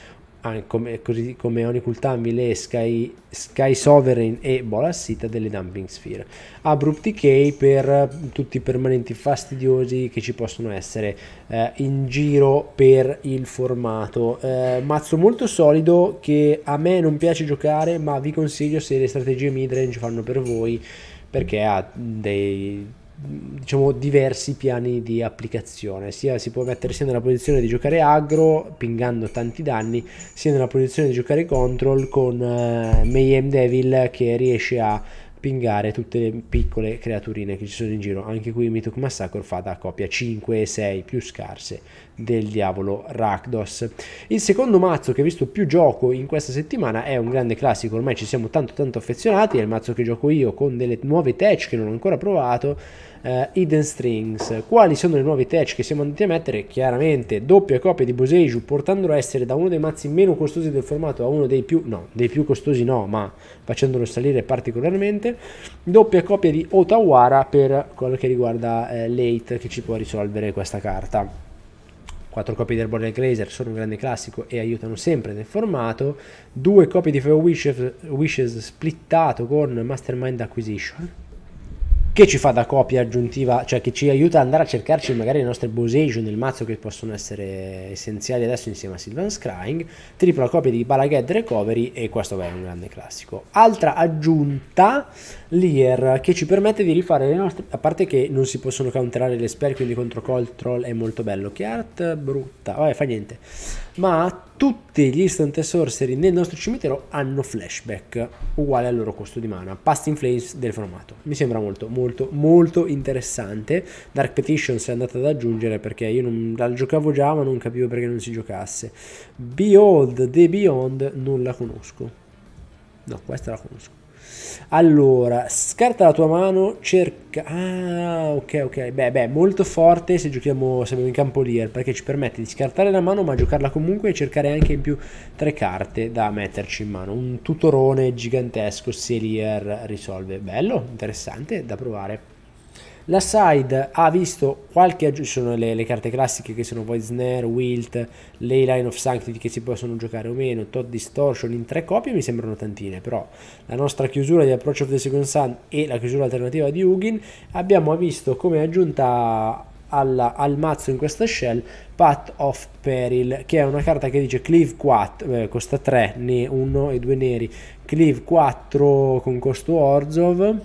Ah, come, così come Onicultamile, Sky, Sky Sovereign e Bolassita delle Dumping Sphere. Abrupt Decay per mm, tutti i permanenti fastidiosi che ci possono essere eh, in giro per il formato. Eh, mazzo molto solido che a me non piace giocare ma vi consiglio se le strategie midrange fanno per voi perché ha dei diciamo diversi piani di applicazione sia si può mettere sia nella posizione di giocare aggro pingando tanti danni sia nella posizione di giocare control con uh, Mayhem Devil che riesce a pingare tutte le piccole creaturine che ci sono in giro. Anche qui Mythic Massacre fa da copia 5 e 6 più scarse del diavolo Rakdos. Il secondo mazzo che ha visto più gioco in questa settimana è un grande classico, ormai ci siamo tanto tanto affezionati, è il mazzo che gioco io con delle nuove tech che non ho ancora provato uh, Hidden Strings. Quali sono le nuove patch che siamo andati a mettere? Chiaramente doppia copia di Boseju, portandolo a essere da uno dei mazzi meno costosi del formato a uno dei più, no, dei più costosi no, ma facendolo salire particolarmente. Doppia copia di Otawara per quello che riguarda eh, Late che ci può risolvere questa carta. Quattro copie di Border Glazer sono un grande classico e aiutano sempre nel formato, Due copie di Fair Wishes, Wishes splittato con Mastermind Acquisition, che ci fa da copia aggiuntiva, cioè che ci aiuta ad andare a cercarci magari le nostre Bosation nel mazzo che possono essere essenziali adesso insieme a Sylvan Scrying, tripla copia di Balaghead Recovery e questo beh, è un grande classico. Altra aggiunta, Lear, che ci permette di rifare le nostre, a parte che non si possono counterare le spell, quindi contro Control è molto bello, che art brutta, vabbè fa niente ma tutti gli Instant Sorcery nel nostro cimitero hanno flashback uguale al loro costo di mana, past in flames del formato. Mi sembra molto molto molto interessante. Dark Petition si è andata ad aggiungere perché io non la giocavo già ma non capivo perché non si giocasse. Beyond the Beyond non la conosco. No, questa la conosco. Allora, scarta la tua mano, cerca... Ah, ok, ok. Beh, beh, molto forte se giochiamo, se abbiamo in campo Lear, perché ci permette di scartare la mano, ma giocarla comunque e cercare anche in più tre carte da metterci in mano. Un tutorone gigantesco se Lear risolve. Bello, interessante, da provare. La side ha visto qualche aggiunta, sono le, le, carte classiche che sono Void Snare, Wilt, Ley Line of Sanctity che si possono giocare o meno, Todd Distortion in tre copie mi sembrano tantine, però la nostra chiusura di Approach of the Second Sun e la chiusura alternativa di Ugin abbiamo visto come aggiunta alla, al mazzo in questa shell Path of Peril che è una carta che dice Cleave 4 eh, costa 3 ne 1 e 2 neri Cleave 4 con costo Orzov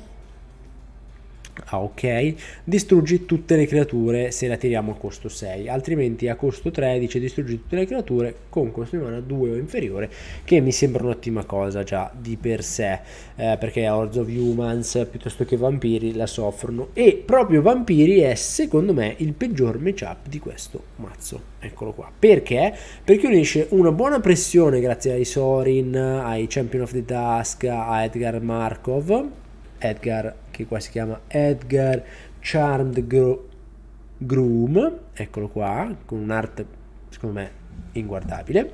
Ah ok, distruggi tutte le creature se la tiriamo a costo 6, altrimenti a costo 13 distruggi tutte le creature con costo di mana 2 o inferiore, che mi sembra un'ottima cosa già di per sé, eh, perché Orzo of Humans piuttosto che Vampiri la soffrono e proprio Vampiri è secondo me il peggior matchup di questo mazzo. Eccolo qua. Perché? Perché unisce una buona pressione grazie ai Sorin, ai Champion of the Dusk, a Edgar Markov, Edgar che qua si chiama Edgar Charmed Gro- Groom, eccolo qua, con un'arte secondo me inguardabile,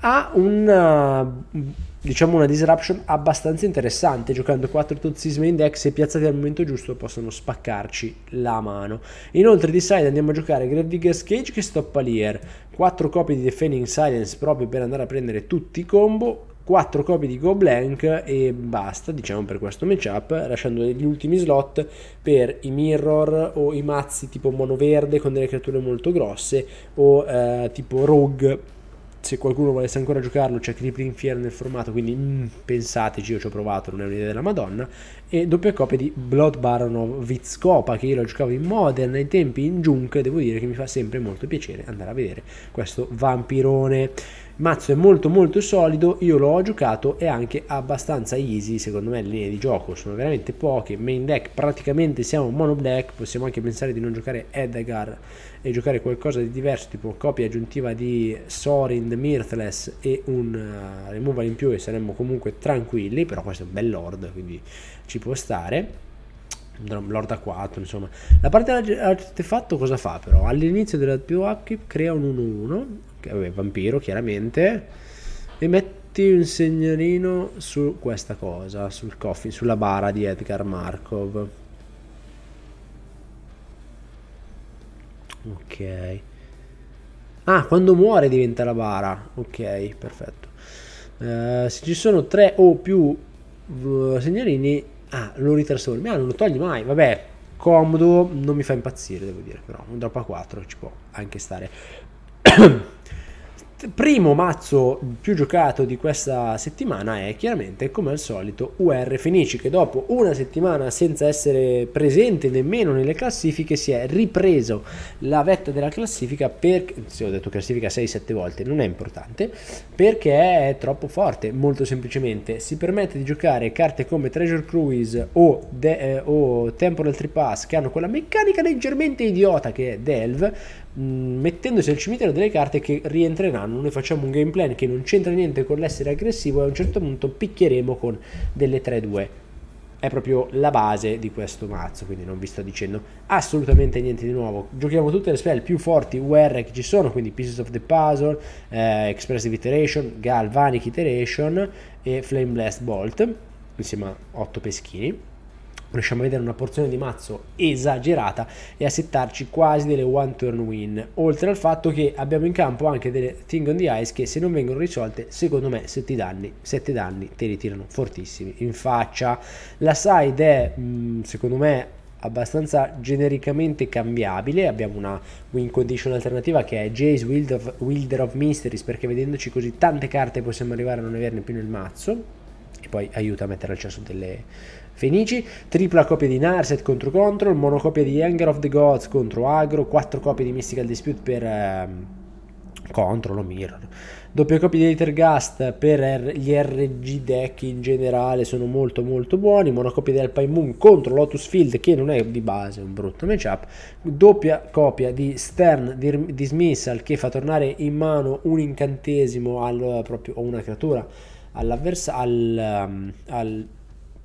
ha una, eh, diciamo una disruption abbastanza interessante, giocando 4 tozzisme index e piazzati al momento giusto possono spaccarci la mano. Inoltre di side andiamo a giocare Gravedigger's Cage che stoppa Lear, 4 copie di Defending Silence proprio per andare a prendere tutti i combo, 4 copie di Go Blank e basta, diciamo, per questo matchup, lasciando gli ultimi slot per i mirror o i mazzi tipo mono verde con delle creature molto grosse o eh, tipo rogue se qualcuno volesse ancora giocarlo c'è Crippling Fear nel formato quindi mm, pensateci io ci ho provato non è un'idea della madonna e doppia copia di Blood Baron of Vizcopa che io lo giocavo in Modern ai tempi in Junk devo dire che mi fa sempre molto piacere andare a vedere questo vampirone mazzo è molto molto solido io l'ho giocato e anche abbastanza easy secondo me le linee di gioco sono veramente poche main deck praticamente siamo mono black possiamo anche pensare di non giocare Edgar e giocare qualcosa di diverso tipo copia aggiuntiva di Sorin the Mirthless e un uh, removal in più e saremmo comunque tranquilli però questo è un bel lord quindi ci può stare Lord A4, insomma. La parte dell'artefatto cosa fa però? All'inizio della POH crea un 1-1 vabbè, vampiro chiaramente, e metti un segnalino su questa cosa, sul coffin, sulla bara di Edgar Markov. Ok. Ah, quando muore diventa la bara. Ok, perfetto. Uh, se ci sono tre o più eh, segnalini, ah, lo ritrasformi. Ah, non lo togli mai. Vabbè, comodo, non mi fa impazzire, devo dire, però un drop a 4 ci può anche stare. primo mazzo più giocato di questa settimana è chiaramente come al solito UR Fenici che dopo una settimana senza essere presente nemmeno nelle classifiche si è ripreso la vetta della classifica per se ho detto classifica 6-7 volte non è importante perché è troppo forte molto semplicemente si permette di giocare carte come Treasure Cruise o, De, eh, o Temporal Tripass che hanno quella meccanica leggermente idiota che è Delve mettendosi al cimitero delle carte che rientreranno. Noi facciamo un game plan che non c'entra niente con l'essere aggressivo e a un certo punto picchieremo con delle 3-2. È proprio la base di questo mazzo, quindi non vi sto dicendo assolutamente niente di nuovo. Giochiamo tutte le spell più forti UR che ci sono, quindi Pieces of the Puzzle, eh, Expressive Iteration, Galvanic Iteration e Flame Blast Bolt, insieme a 8 peschini riusciamo a vedere una porzione di mazzo esagerata e a settarci quasi delle one turn win oltre al fatto che abbiamo in campo anche delle thing on the ice che se non vengono risolte secondo me 7 danni, danni te li tirano fortissimi in faccia la side è mm, secondo me abbastanza genericamente cambiabile. Abbiamo una win condition alternativa che è Jace Wild of, Wilder of Mysteries, perché vedendoci così tante carte possiamo arrivare a non averne più nel mazzo. E poi aiuta a mettere al cesso delle, Fenici, tripla copia di Narset contro Control, monocopia di Anger of the Gods contro Agro, 4 copie di Mystical Dispute per... Ehm, Control o Mirror. Doppia copia di Ethergast per gli RG deck in generale sono molto molto buoni. Monocopia di Alpine Moon contro Lotus Field che non è di base un brutto matchup. Doppia copia di Stern Dismissal che fa tornare in mano un incantesimo al, proprio, o una creatura all'avversario. Al, ehm, al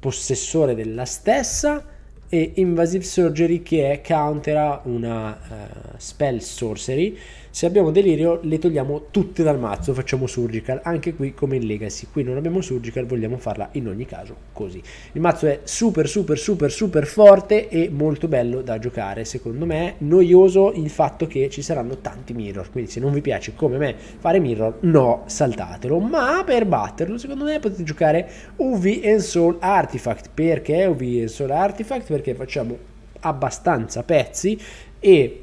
possessore della stessa e Invasive Surgery che è countera una uh, spell sorcery se abbiamo delirio le togliamo tutte dal mazzo, facciamo surgical, anche qui come in legacy. Qui non abbiamo surgical, vogliamo farla in ogni caso così. Il mazzo è super super super super forte e molto bello da giocare, secondo me. Noioso il fatto che ci saranno tanti mirror, quindi se non vi piace come me fare mirror, no, saltatelo. Ma per batterlo, secondo me potete giocare UV and Soul Artifact. Perché UV and Soul Artifact? Perché facciamo abbastanza pezzi e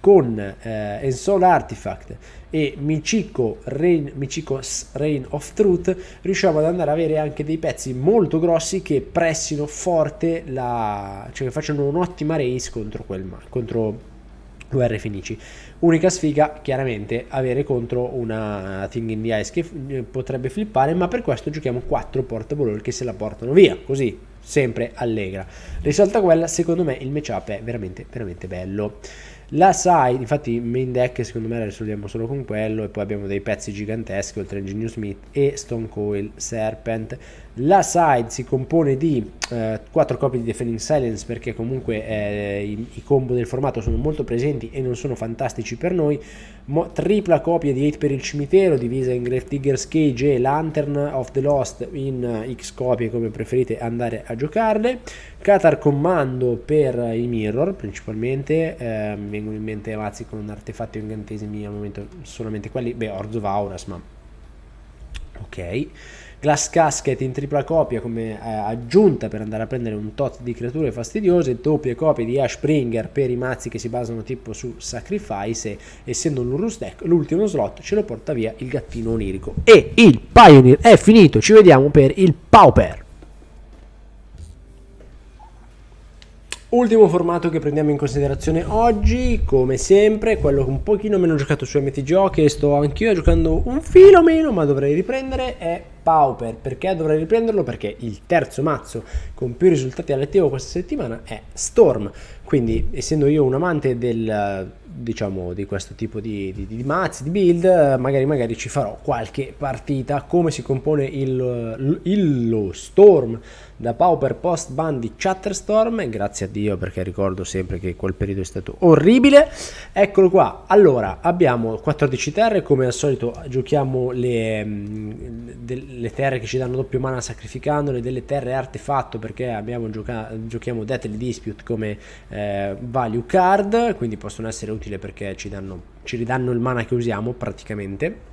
con eh, Ensoul Artifact e Michiko Rain, Michiko's Reign of Truth riusciamo ad andare ad avere anche dei pezzi molto grossi che pressino forte la, cioè che facciano un'ottima race contro quel contro guerre fenici unica sfiga chiaramente avere contro una Thing in the Ice che eh, potrebbe flippare ma per questo giochiamo 4 portable all che se la portano via così sempre allegra risolta quella secondo me il matchup è veramente veramente bello la SAI, infatti main deck secondo me la risolviamo solo con quello e poi abbiamo dei pezzi giganteschi oltre a Genius Smith e Stone Coil Serpent la side si compone di eh, 4 copie di Defending Silence perché comunque eh, i, i, combo del formato sono molto presenti e non sono fantastici per noi. Mo, tripla copia di 8 per il cimitero divisa in Grave Digger's Cage e Lantern of the Lost in uh, X copie come preferite andare a giocarle. Qatar Commando per uh, i Mirror principalmente, eh, mi vengono in mente mazzi con artefatti o incantesimi al momento solamente quelli, beh Orzo Vauras ma ok Glass Casket in tripla copia come eh, aggiunta per andare a prendere un tot di creature fastidiose, doppie copie di Ashbringer per i mazzi che si basano tipo su Sacrifice essendo un Lurus deck l'ultimo slot ce lo porta via il gattino onirico. E il Pioneer è finito, ci vediamo per il Pauper. Ultimo formato che prendiamo in considerazione oggi, come sempre, quello un pochino meno giocato su MTGO, che sto anch'io giocando un filo meno, ma dovrei riprendere, è Pauper. Perché dovrei riprenderlo? Perché il terzo mazzo con più risultati all'attivo questa settimana è Storm. Quindi, essendo io un amante del diciamo di questo tipo di, di, di mazzi, di build, magari, magari ci farò qualche partita, come si compone il, il, lo Storm da Pauper Post Ban di Chatterstorm, grazie a Dio perché ricordo sempre che quel periodo è stato orribile, eccolo qua, allora abbiamo 14 terre, come al solito giochiamo le, mm, le terre che ci danno doppio mana sacrificandole, delle terre artefatto perché abbiamo gioca- giochiamo Deathly Dispute come eh, value card, quindi possono essere utilizzate utile perché ci, danno, ci ridanno il mana che usiamo praticamente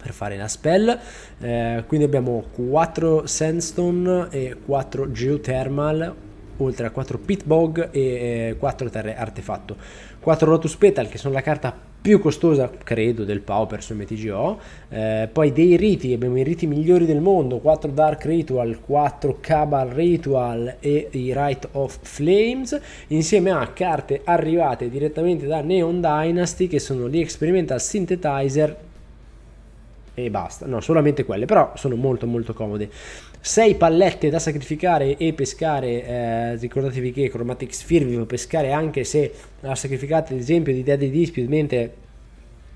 per fare la spell eh, quindi abbiamo 4 sandstone e 4 geothermal oltre a 4 pit bog e 4 eh, terre artefatto 4 lotus petal che sono la carta più costosa credo del Pauper su MTGO eh, poi dei riti abbiamo i riti migliori del mondo 4 Dark Ritual 4 Cabal Ritual e i Rite of Flames insieme a carte arrivate direttamente da Neon Dynasty che sono gli Experimental Synthetizer e basta, no, solamente quelle, però sono molto molto comode. 6 pallette da sacrificare e pescare, eh, ricordatevi che Chromatic Sphere vi può pescare anche se la sacrificate ad esempio di Deadly Dispute, mentre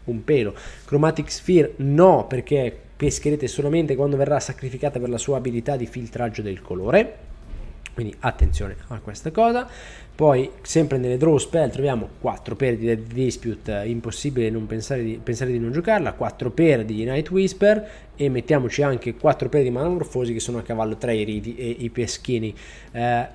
un pelo. Chromatic Sphere no, perché pescherete solamente quando verrà sacrificata per la sua abilità di filtraggio del colore. Quindi attenzione a questa cosa. Poi, sempre nelle draw spell, troviamo 4 per di Dead Dispute, eh, impossibile non pensare di, pensare di non giocarla, 4 per di Night Whisper e mettiamoci anche 4 per di Malamorfosi che sono a cavallo tra i riti e i peschini. Eh,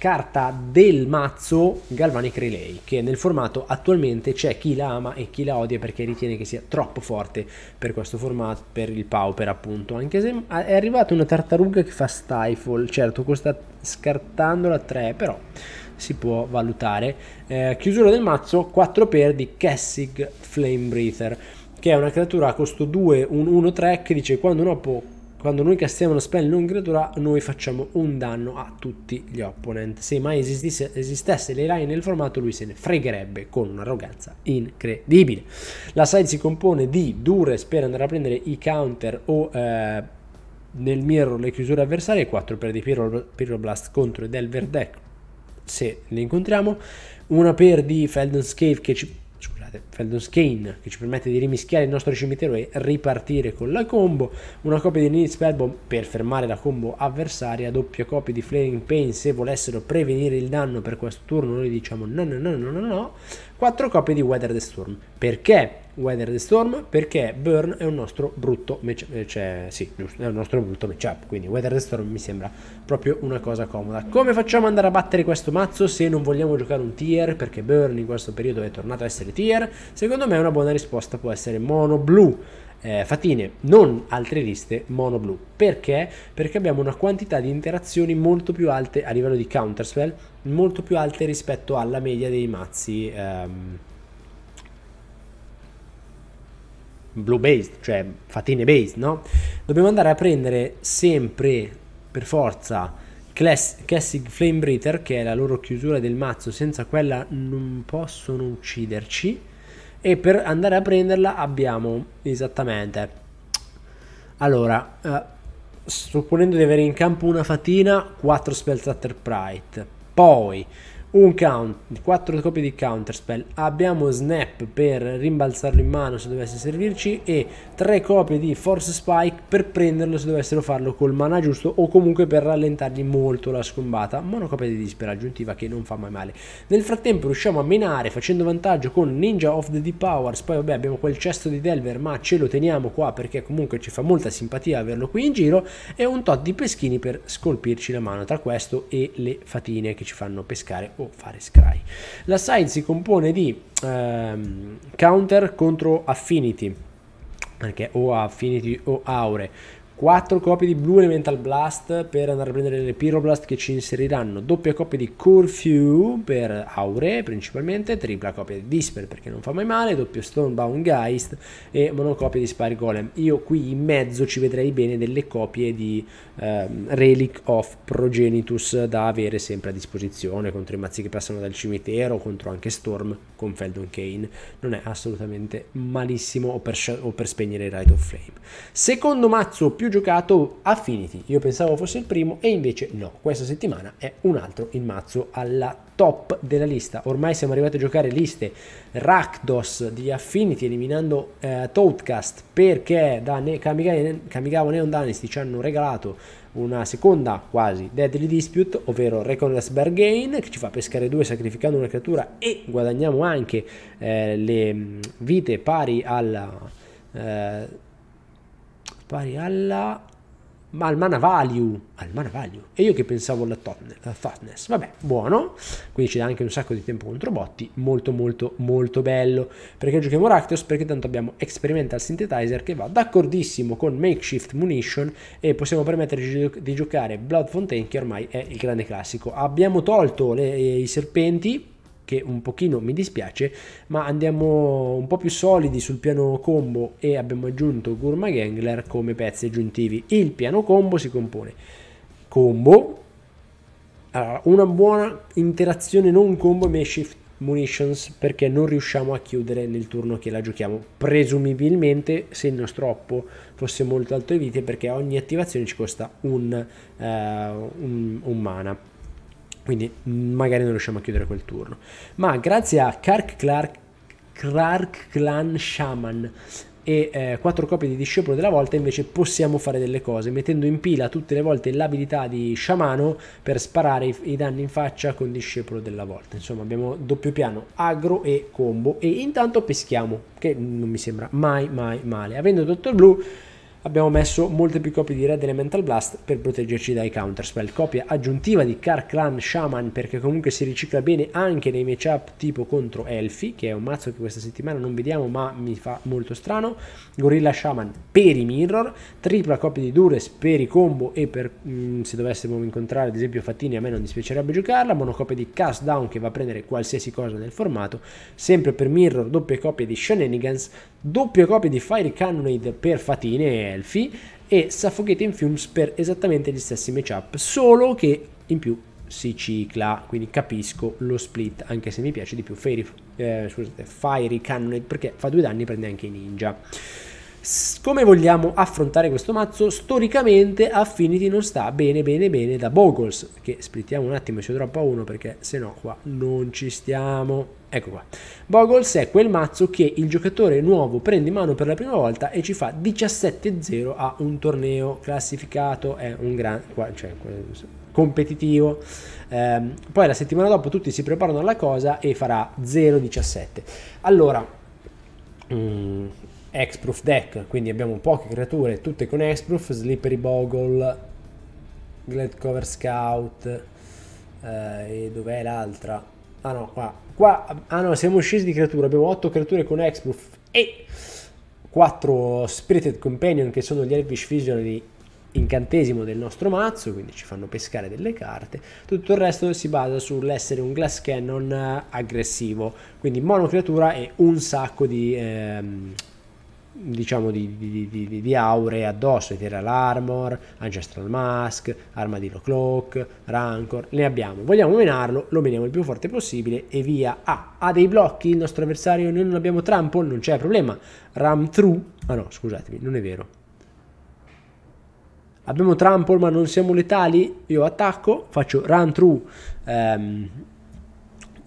carta del mazzo Galvanic Relay, che nel formato attualmente c'è chi la ama e chi la odia perché ritiene che sia troppo forte per questo formato, per il Pauper appunto, anche se è arrivata una tartaruga che fa Stifle, certo costa scartandola 3, però si può valutare. Eh, chiusura del mazzo, 4 per di Kessig Flame Breather, che è una creatura a costo 2, un 1-3 che dice quando un oppo quando noi castiamo una spell non creatura, noi facciamo un danno a tutti gli opponent. Se mai esistesse, esistesse l'Erai nel formato, lui se ne fregherebbe con un'arroganza incredibile. La side si compone di Dures per andare a prendere i counter o... Eh, nel mirror le chiusure avversarie 4 per di Pyro, Pyroblast contro Delver Deck se ne incontriamo una per di Felden's Cave che ci scusate, Feldon Skein, che ci permette di rimischiare il nostro cimitero e ripartire con la combo, una copia di Nils Spellbomb per fermare la combo avversaria, doppia copia di Flaring Pain se volessero prevenire il danno per questo turno, noi diciamo no no no no no no, 4 copie di Weather the Storm. Perché Weather the Storm? Perché Burn è un nostro brutto matchup, eh, cioè, sì, giusto, è un nostro brutto matchup, quindi Weather the Storm mi sembra proprio una cosa comoda. Come facciamo ad andare a battere questo mazzo se non vogliamo giocare un tier? Perché Burn in questo periodo è tornato a essere tier? Secondo me una buona risposta può essere mono Blue eh, fatine, non altre liste mono blu. Perché? Perché abbiamo una quantità di interazioni molto più alte a livello di counterspell, molto più alte rispetto alla media dei mazzi ehm, blue based, cioè fatine based, no? Dobbiamo andare a prendere sempre per forza Classic Flame Breather, che è la loro chiusura del mazzo, senza quella non possono ucciderci e per andare a prenderla abbiamo esattamente allora eh, supponendo di avere in campo una fatina 4 spell scatter pride poi un count, 4 copie di counterspell, abbiamo snap per rimbalzarlo in mano se dovesse servirci e 3 copie di force spike per prenderlo se dovessero farlo col mana giusto o comunque per rallentargli molto la scombata, ma una copia di dispera aggiuntiva che non fa mai male. Nel frattempo riusciamo a minare facendo vantaggio con Ninja of the Deep Powers, poi vabbè abbiamo quel cesto di Delver ma ce lo teniamo qua perché comunque ci fa molta simpatia averlo qui in giro e un tot di peschini per scolpirci la mano tra questo e le fatine che ci fanno pescare o fare scry. La side si compone di ehm, counter contro affinity, perché o affinity o aure 4 copie di Blue Elemental Blast per andare a prendere le Pyroblast che ci inseriranno, doppia copia di Curfew per Aure principalmente, tripla copia di Disper perché non fa mai male, doppio Stonebound Geist e monocopia di Spire Golem. Io qui in mezzo ci vedrei bene delle copie di ehm, Relic of Progenitus da avere sempre a disposizione contro i mazzi che passano dal cimitero, contro anche Storm con Feldon Kane. Non è assolutamente malissimo o per, o per spegnere i Rite of Flame. Secondo mazzo più giocato Affinity, io pensavo fosse il primo e invece no, questa settimana è un altro in mazzo alla top della lista, ormai siamo arrivati a giocare liste Rakdos di Affinity eliminando eh, Toadcast perché da ne- Kamigawa Neon Dynasty ci hanno regalato una seconda quasi Deadly Dispute, ovvero Reconless Bargain, che ci fa pescare due sacrificando una creatura e guadagniamo anche eh, le mm, vite pari alla... Eh, pari alla ma al mana value, al mana value. E io che pensavo alla toughness, vabbè, buono, quindi ci dà anche un sacco di tempo contro botti, molto molto molto bello. Perché giochiamo Rakdos? Perché tanto abbiamo Experimental Synthetizer che va d'accordissimo con Makeshift Munition e possiamo permetterci di, giocare Blood Fontaine che ormai è il grande classico. Abbiamo tolto le, i serpenti, che un pochino mi dispiace, ma andiamo un po' più solidi sul piano combo e abbiamo aggiunto Gurma Gangler come pezzi aggiuntivi. Il piano combo si compone combo, una buona interazione non combo shift munitions perché non riusciamo a chiudere nel turno che la giochiamo presumibilmente se il nostro oppo fosse molto alto di vite perché ogni attivazione ci costa un, uh, un, un mana quindi mm, magari non riusciamo a chiudere quel turno. Ma grazie a Kark Clark, Clark Clan Shaman e eh, 4 copie di discepolo della volta invece possiamo fare delle cose mettendo in pila tutte le volte l'abilità di sciamano per sparare i, i, danni in faccia con discepolo della volta insomma abbiamo doppio piano agro e combo e intanto peschiamo che non mi sembra mai mai male avendo dottor Blue abbiamo messo molte più copie di Red Elemental Blast per proteggerci dai counterspell, copia aggiuntiva di Car Clan Shaman perché comunque si ricicla bene anche nei matchup tipo contro Elfi, che è un mazzo che questa settimana non vediamo ma mi fa molto strano, Gorilla Shaman per i mirror, tripla copia di Dures per i combo e per mh, mm, se dovessimo incontrare ad esempio Fattini a me non dispiacerebbe giocarla, monocopia di Cast Down che va a prendere qualsiasi cosa nel formato, sempre per mirror doppie copie di Shenanigans, doppia copia di Fire Cannonade per Fatine Melfi e Suffocating Fumes per esattamente gli stessi matchup, solo che in più si cicla, quindi capisco lo split, anche se mi piace di più Fairy, eh, scusate, Fiery Cannonade perché fa due danni e prende anche i ninja come vogliamo affrontare questo mazzo? Storicamente Affinity non sta bene bene bene da Bogles, che splittiamo un attimo e c'è troppo a uno perché se no qua non ci stiamo. Ecco qua. Bogles è quel mazzo che il giocatore nuovo prende in mano per la prima volta e ci fa 17-0 a un torneo classificato, è un gran... cioè, competitivo. Eh, poi la settimana dopo tutti si preparano alla cosa e farà 0-17. Allora... Mm, Hexproof deck, quindi abbiamo poche creature, tutte con Hexproof, Slippery Bogle, Glad Cover Scout, eh, e dov'è l'altra? Ah no, qua. qua. Ah no, siamo scesi di creature, abbiamo 8 creature con Hexproof e 4 Spirited Companion che sono gli Elvish Visionary incantesimo del nostro mazzo, quindi ci fanno pescare delle carte. Tutto il resto si basa sull'essere un glass cannon eh, aggressivo, quindi mono creatura e un sacco di ehm, diciamo di, di, di, di, aure addosso, Ethereal Armor, Ancestral Mask, Armadillo Cloak, Rancor, ne abbiamo. Vogliamo menarlo, lo meniamo il più forte possibile e via. Ah, ha dei blocchi il nostro avversario, noi non abbiamo Trample, non c'è problema. Ram Through, ah no, scusatemi, non è vero. Abbiamo Trample ma non siamo letali, io attacco, faccio Run Through ehm,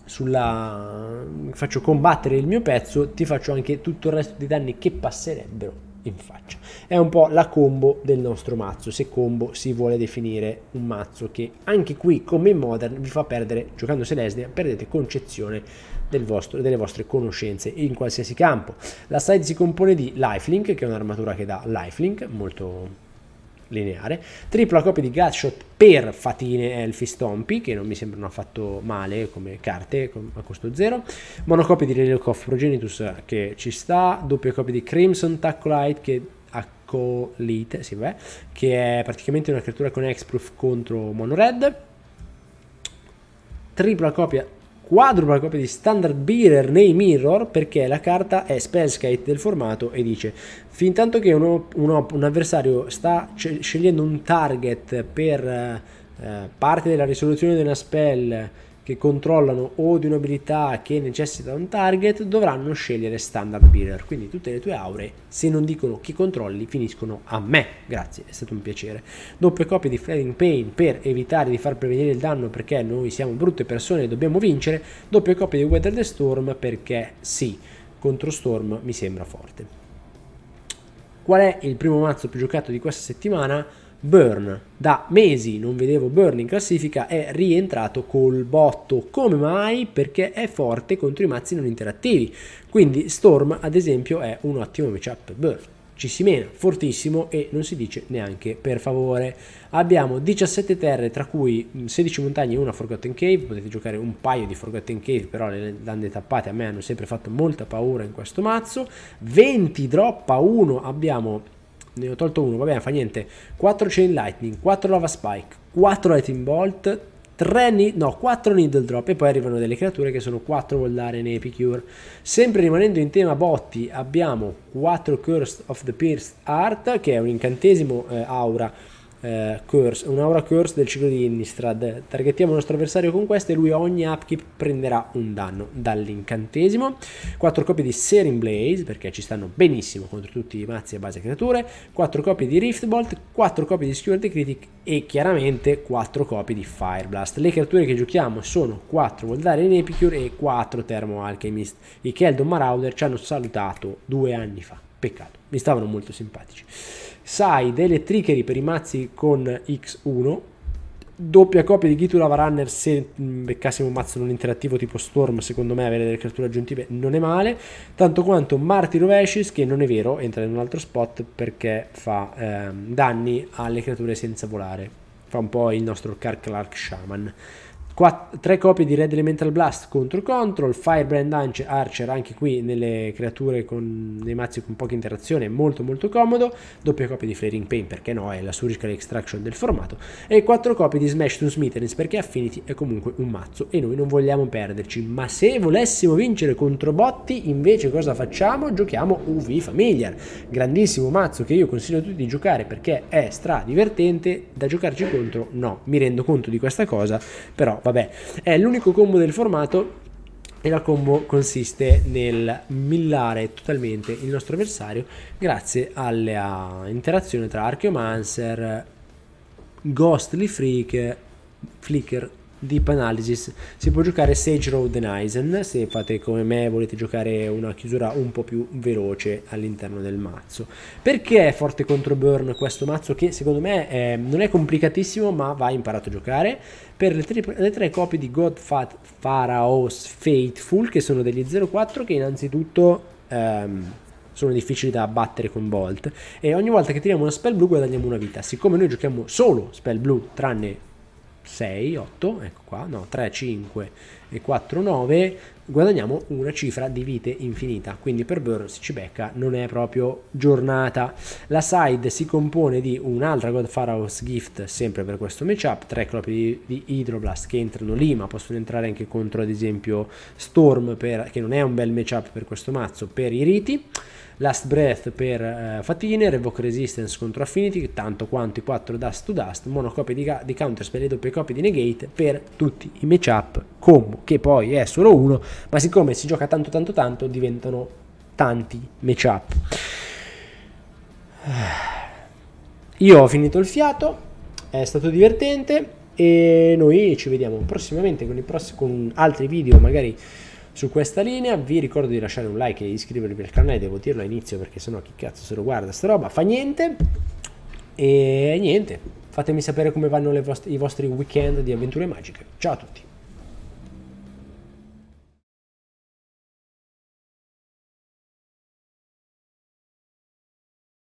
sulla faccio combattere il mio pezzo, ti faccio anche tutto il resto dei danni che passerebbero in faccia. È un po' la combo del nostro mazzo, se combo si vuole definire un mazzo che anche qui come in Modern vi fa perdere, giocando Selesnia, perdete concezione del vostro, delle vostre conoscenze in qualsiasi campo. La side si compone di Lifelink, che è un'armatura che dà Lifelink, molto lineare, tripla copia di Gatshot per Fatine Elfi Stompi, che non mi sembrano affatto male come carte a costo zero, monocopia di Relicoff Progenitus eh, che ci sta, doppia copia di Crimson Tackleite che Acolyte, sì, beh, che è praticamente una creatura con Hexproof contro Mono Red tripla copia quadrupla copia di Standard Bearer nei Mirror perché la carta è Spellskate del formato e dice fin tanto che uno, uno, un avversario sta scegliendo un target per eh, eh parte della risoluzione della una spell che controllano o di un'abilità che necessita un target dovranno scegliere standard builder quindi tutte le tue aure se non dicono chi controlli finiscono a me grazie è stato un piacere doppie copie di flaring pain per evitare di far prevenire il danno perché noi siamo brutte persone e dobbiamo vincere doppie copie di weather the storm perché sì contro storm mi sembra forte qual è il primo mazzo più giocato di questa settimana Burn. Da mesi non vedevo Burn in classifica, è rientrato col botto. Come mai? Perché è forte contro i mazzi non interattivi. Quindi Storm, ad esempio, è un ottimo matchup per Burn. Ci si mena, fortissimo e non si dice neanche per favore. Abbiamo 17 terre, tra cui 16 montagne e una Forgotten Cave. Potete giocare un paio di Forgotten Cave, però le lande tappate a me hanno sempre fatto molta paura in questo mazzo. 20 drop a 1 abbiamo ne ho tolto uno, va bene, fa niente. 4 Chain Lightning, 4 Lava Spike, 4 Lightning Bolt, 3 need, no, 4 Needle Drop e poi arrivano delle creature che sono 4 Voldare in Epicure. Sempre rimanendo in tema botti abbiamo 4 Curse of the Pierced Art che è un incantesimo eh, aura eh, curse, un'aura curse del ciclo di Innistrad. Targettiamo il nostro avversario con questa e lui a ogni upkeep prenderà un danno dall'incantesimo. 4 copie di Serin Blaze perché ci stanno benissimo contro tutti i mazzi a base creature, 4 copie di Rift Bolt, 4 copie di Security Critic e chiaramente 4 copie di Fire Blast. Le creature che giochiamo sono 4 Voldarian Epicure e 4 Thermo Alchemist. I Keldon Marauder ci hanno salutato due anni fa. Peccato, mi stavano molto simpatici. Sai delle tricchery per i mazzi con X1 doppia copia di Gitu Lava Runner se mm, beccassimo un mazzo non interattivo tipo Storm secondo me avere delle creature aggiuntive non è male tanto quanto Marty Rovescius che non è vero entra in un altro spot perché fa eh, danni alle creature senza volare fa un po' il nostro Kark Clark Shaman 3 copie di Red Elemental Blast contro Control, Firebrand Archer anche qui nelle creature con dei mazzi con poca interazione, molto molto comodo, doppia copia di Flaring Pain perché no, è la surgical extraction del formato e 4 copie di Smash to Smithers perché Affinity è comunque un mazzo e noi non vogliamo perderci, ma se volessimo vincere contro botti invece cosa facciamo? Giochiamo UV Familiar, grandissimo mazzo che io consiglio a tutti di giocare perché è stra divertente, da giocarci contro no, mi rendo conto di questa cosa, però vabbè, è l'unico combo del formato e la combo consiste nel millare totalmente il nostro avversario grazie all'interazione tra Archeomancer, Ghostly Freak, Flicker Deep Analysis. Si può giocare Sage Road and Eisen se fate come me volete giocare una chiusura un po' più veloce all'interno del mazzo. Perché è forte contro Burn questo mazzo che secondo me è, non è complicatissimo ma va imparato a giocare? Per le tre, le tre copie di God Fat Pharaoh's Faithful che sono degli 0-4 che innanzitutto... Um, sono difficili da abbattere con Bolt e ogni volta che tiriamo una spell blu guadagniamo una vita. Siccome noi giochiamo solo spell blu tranne 6, 8, ecco qua, no, 3, 5 e 4, 9, guadagniamo una cifra di vite infinita. Quindi per Burns ci becca non è proprio giornata. La side si compone di un'altra God Pharaoh's Gift, sempre per questo matchup, 3 copie di, di Hydroblast che entrano lì, ma possono entrare anche contro ad esempio Storm, per, che non è un bel matchup per questo mazzo, per i riti. Last Breath per eh, Fatine, Revoke Resistance contro Affinity, tanto quanto i 4 Dust to Dust, monocopie di, di Counterspell e doppie copie di Negate per tutti i matchup combo, che poi è solo uno, ma siccome si gioca tanto tanto tanto diventano tanti matchup. Io ho finito il fiato, è stato divertente e noi ci vediamo prossimamente con, pross- con altri video magari su questa linea. Vi ricordo di lasciare un like e iscrivervi al canale, devo dirlo all'inizio perché sennò chi cazzo se lo guarda sta roba, fa niente. E niente, fatemi sapere come vanno vostre, i vostri weekend di avventure magiche. Ciao a tutti!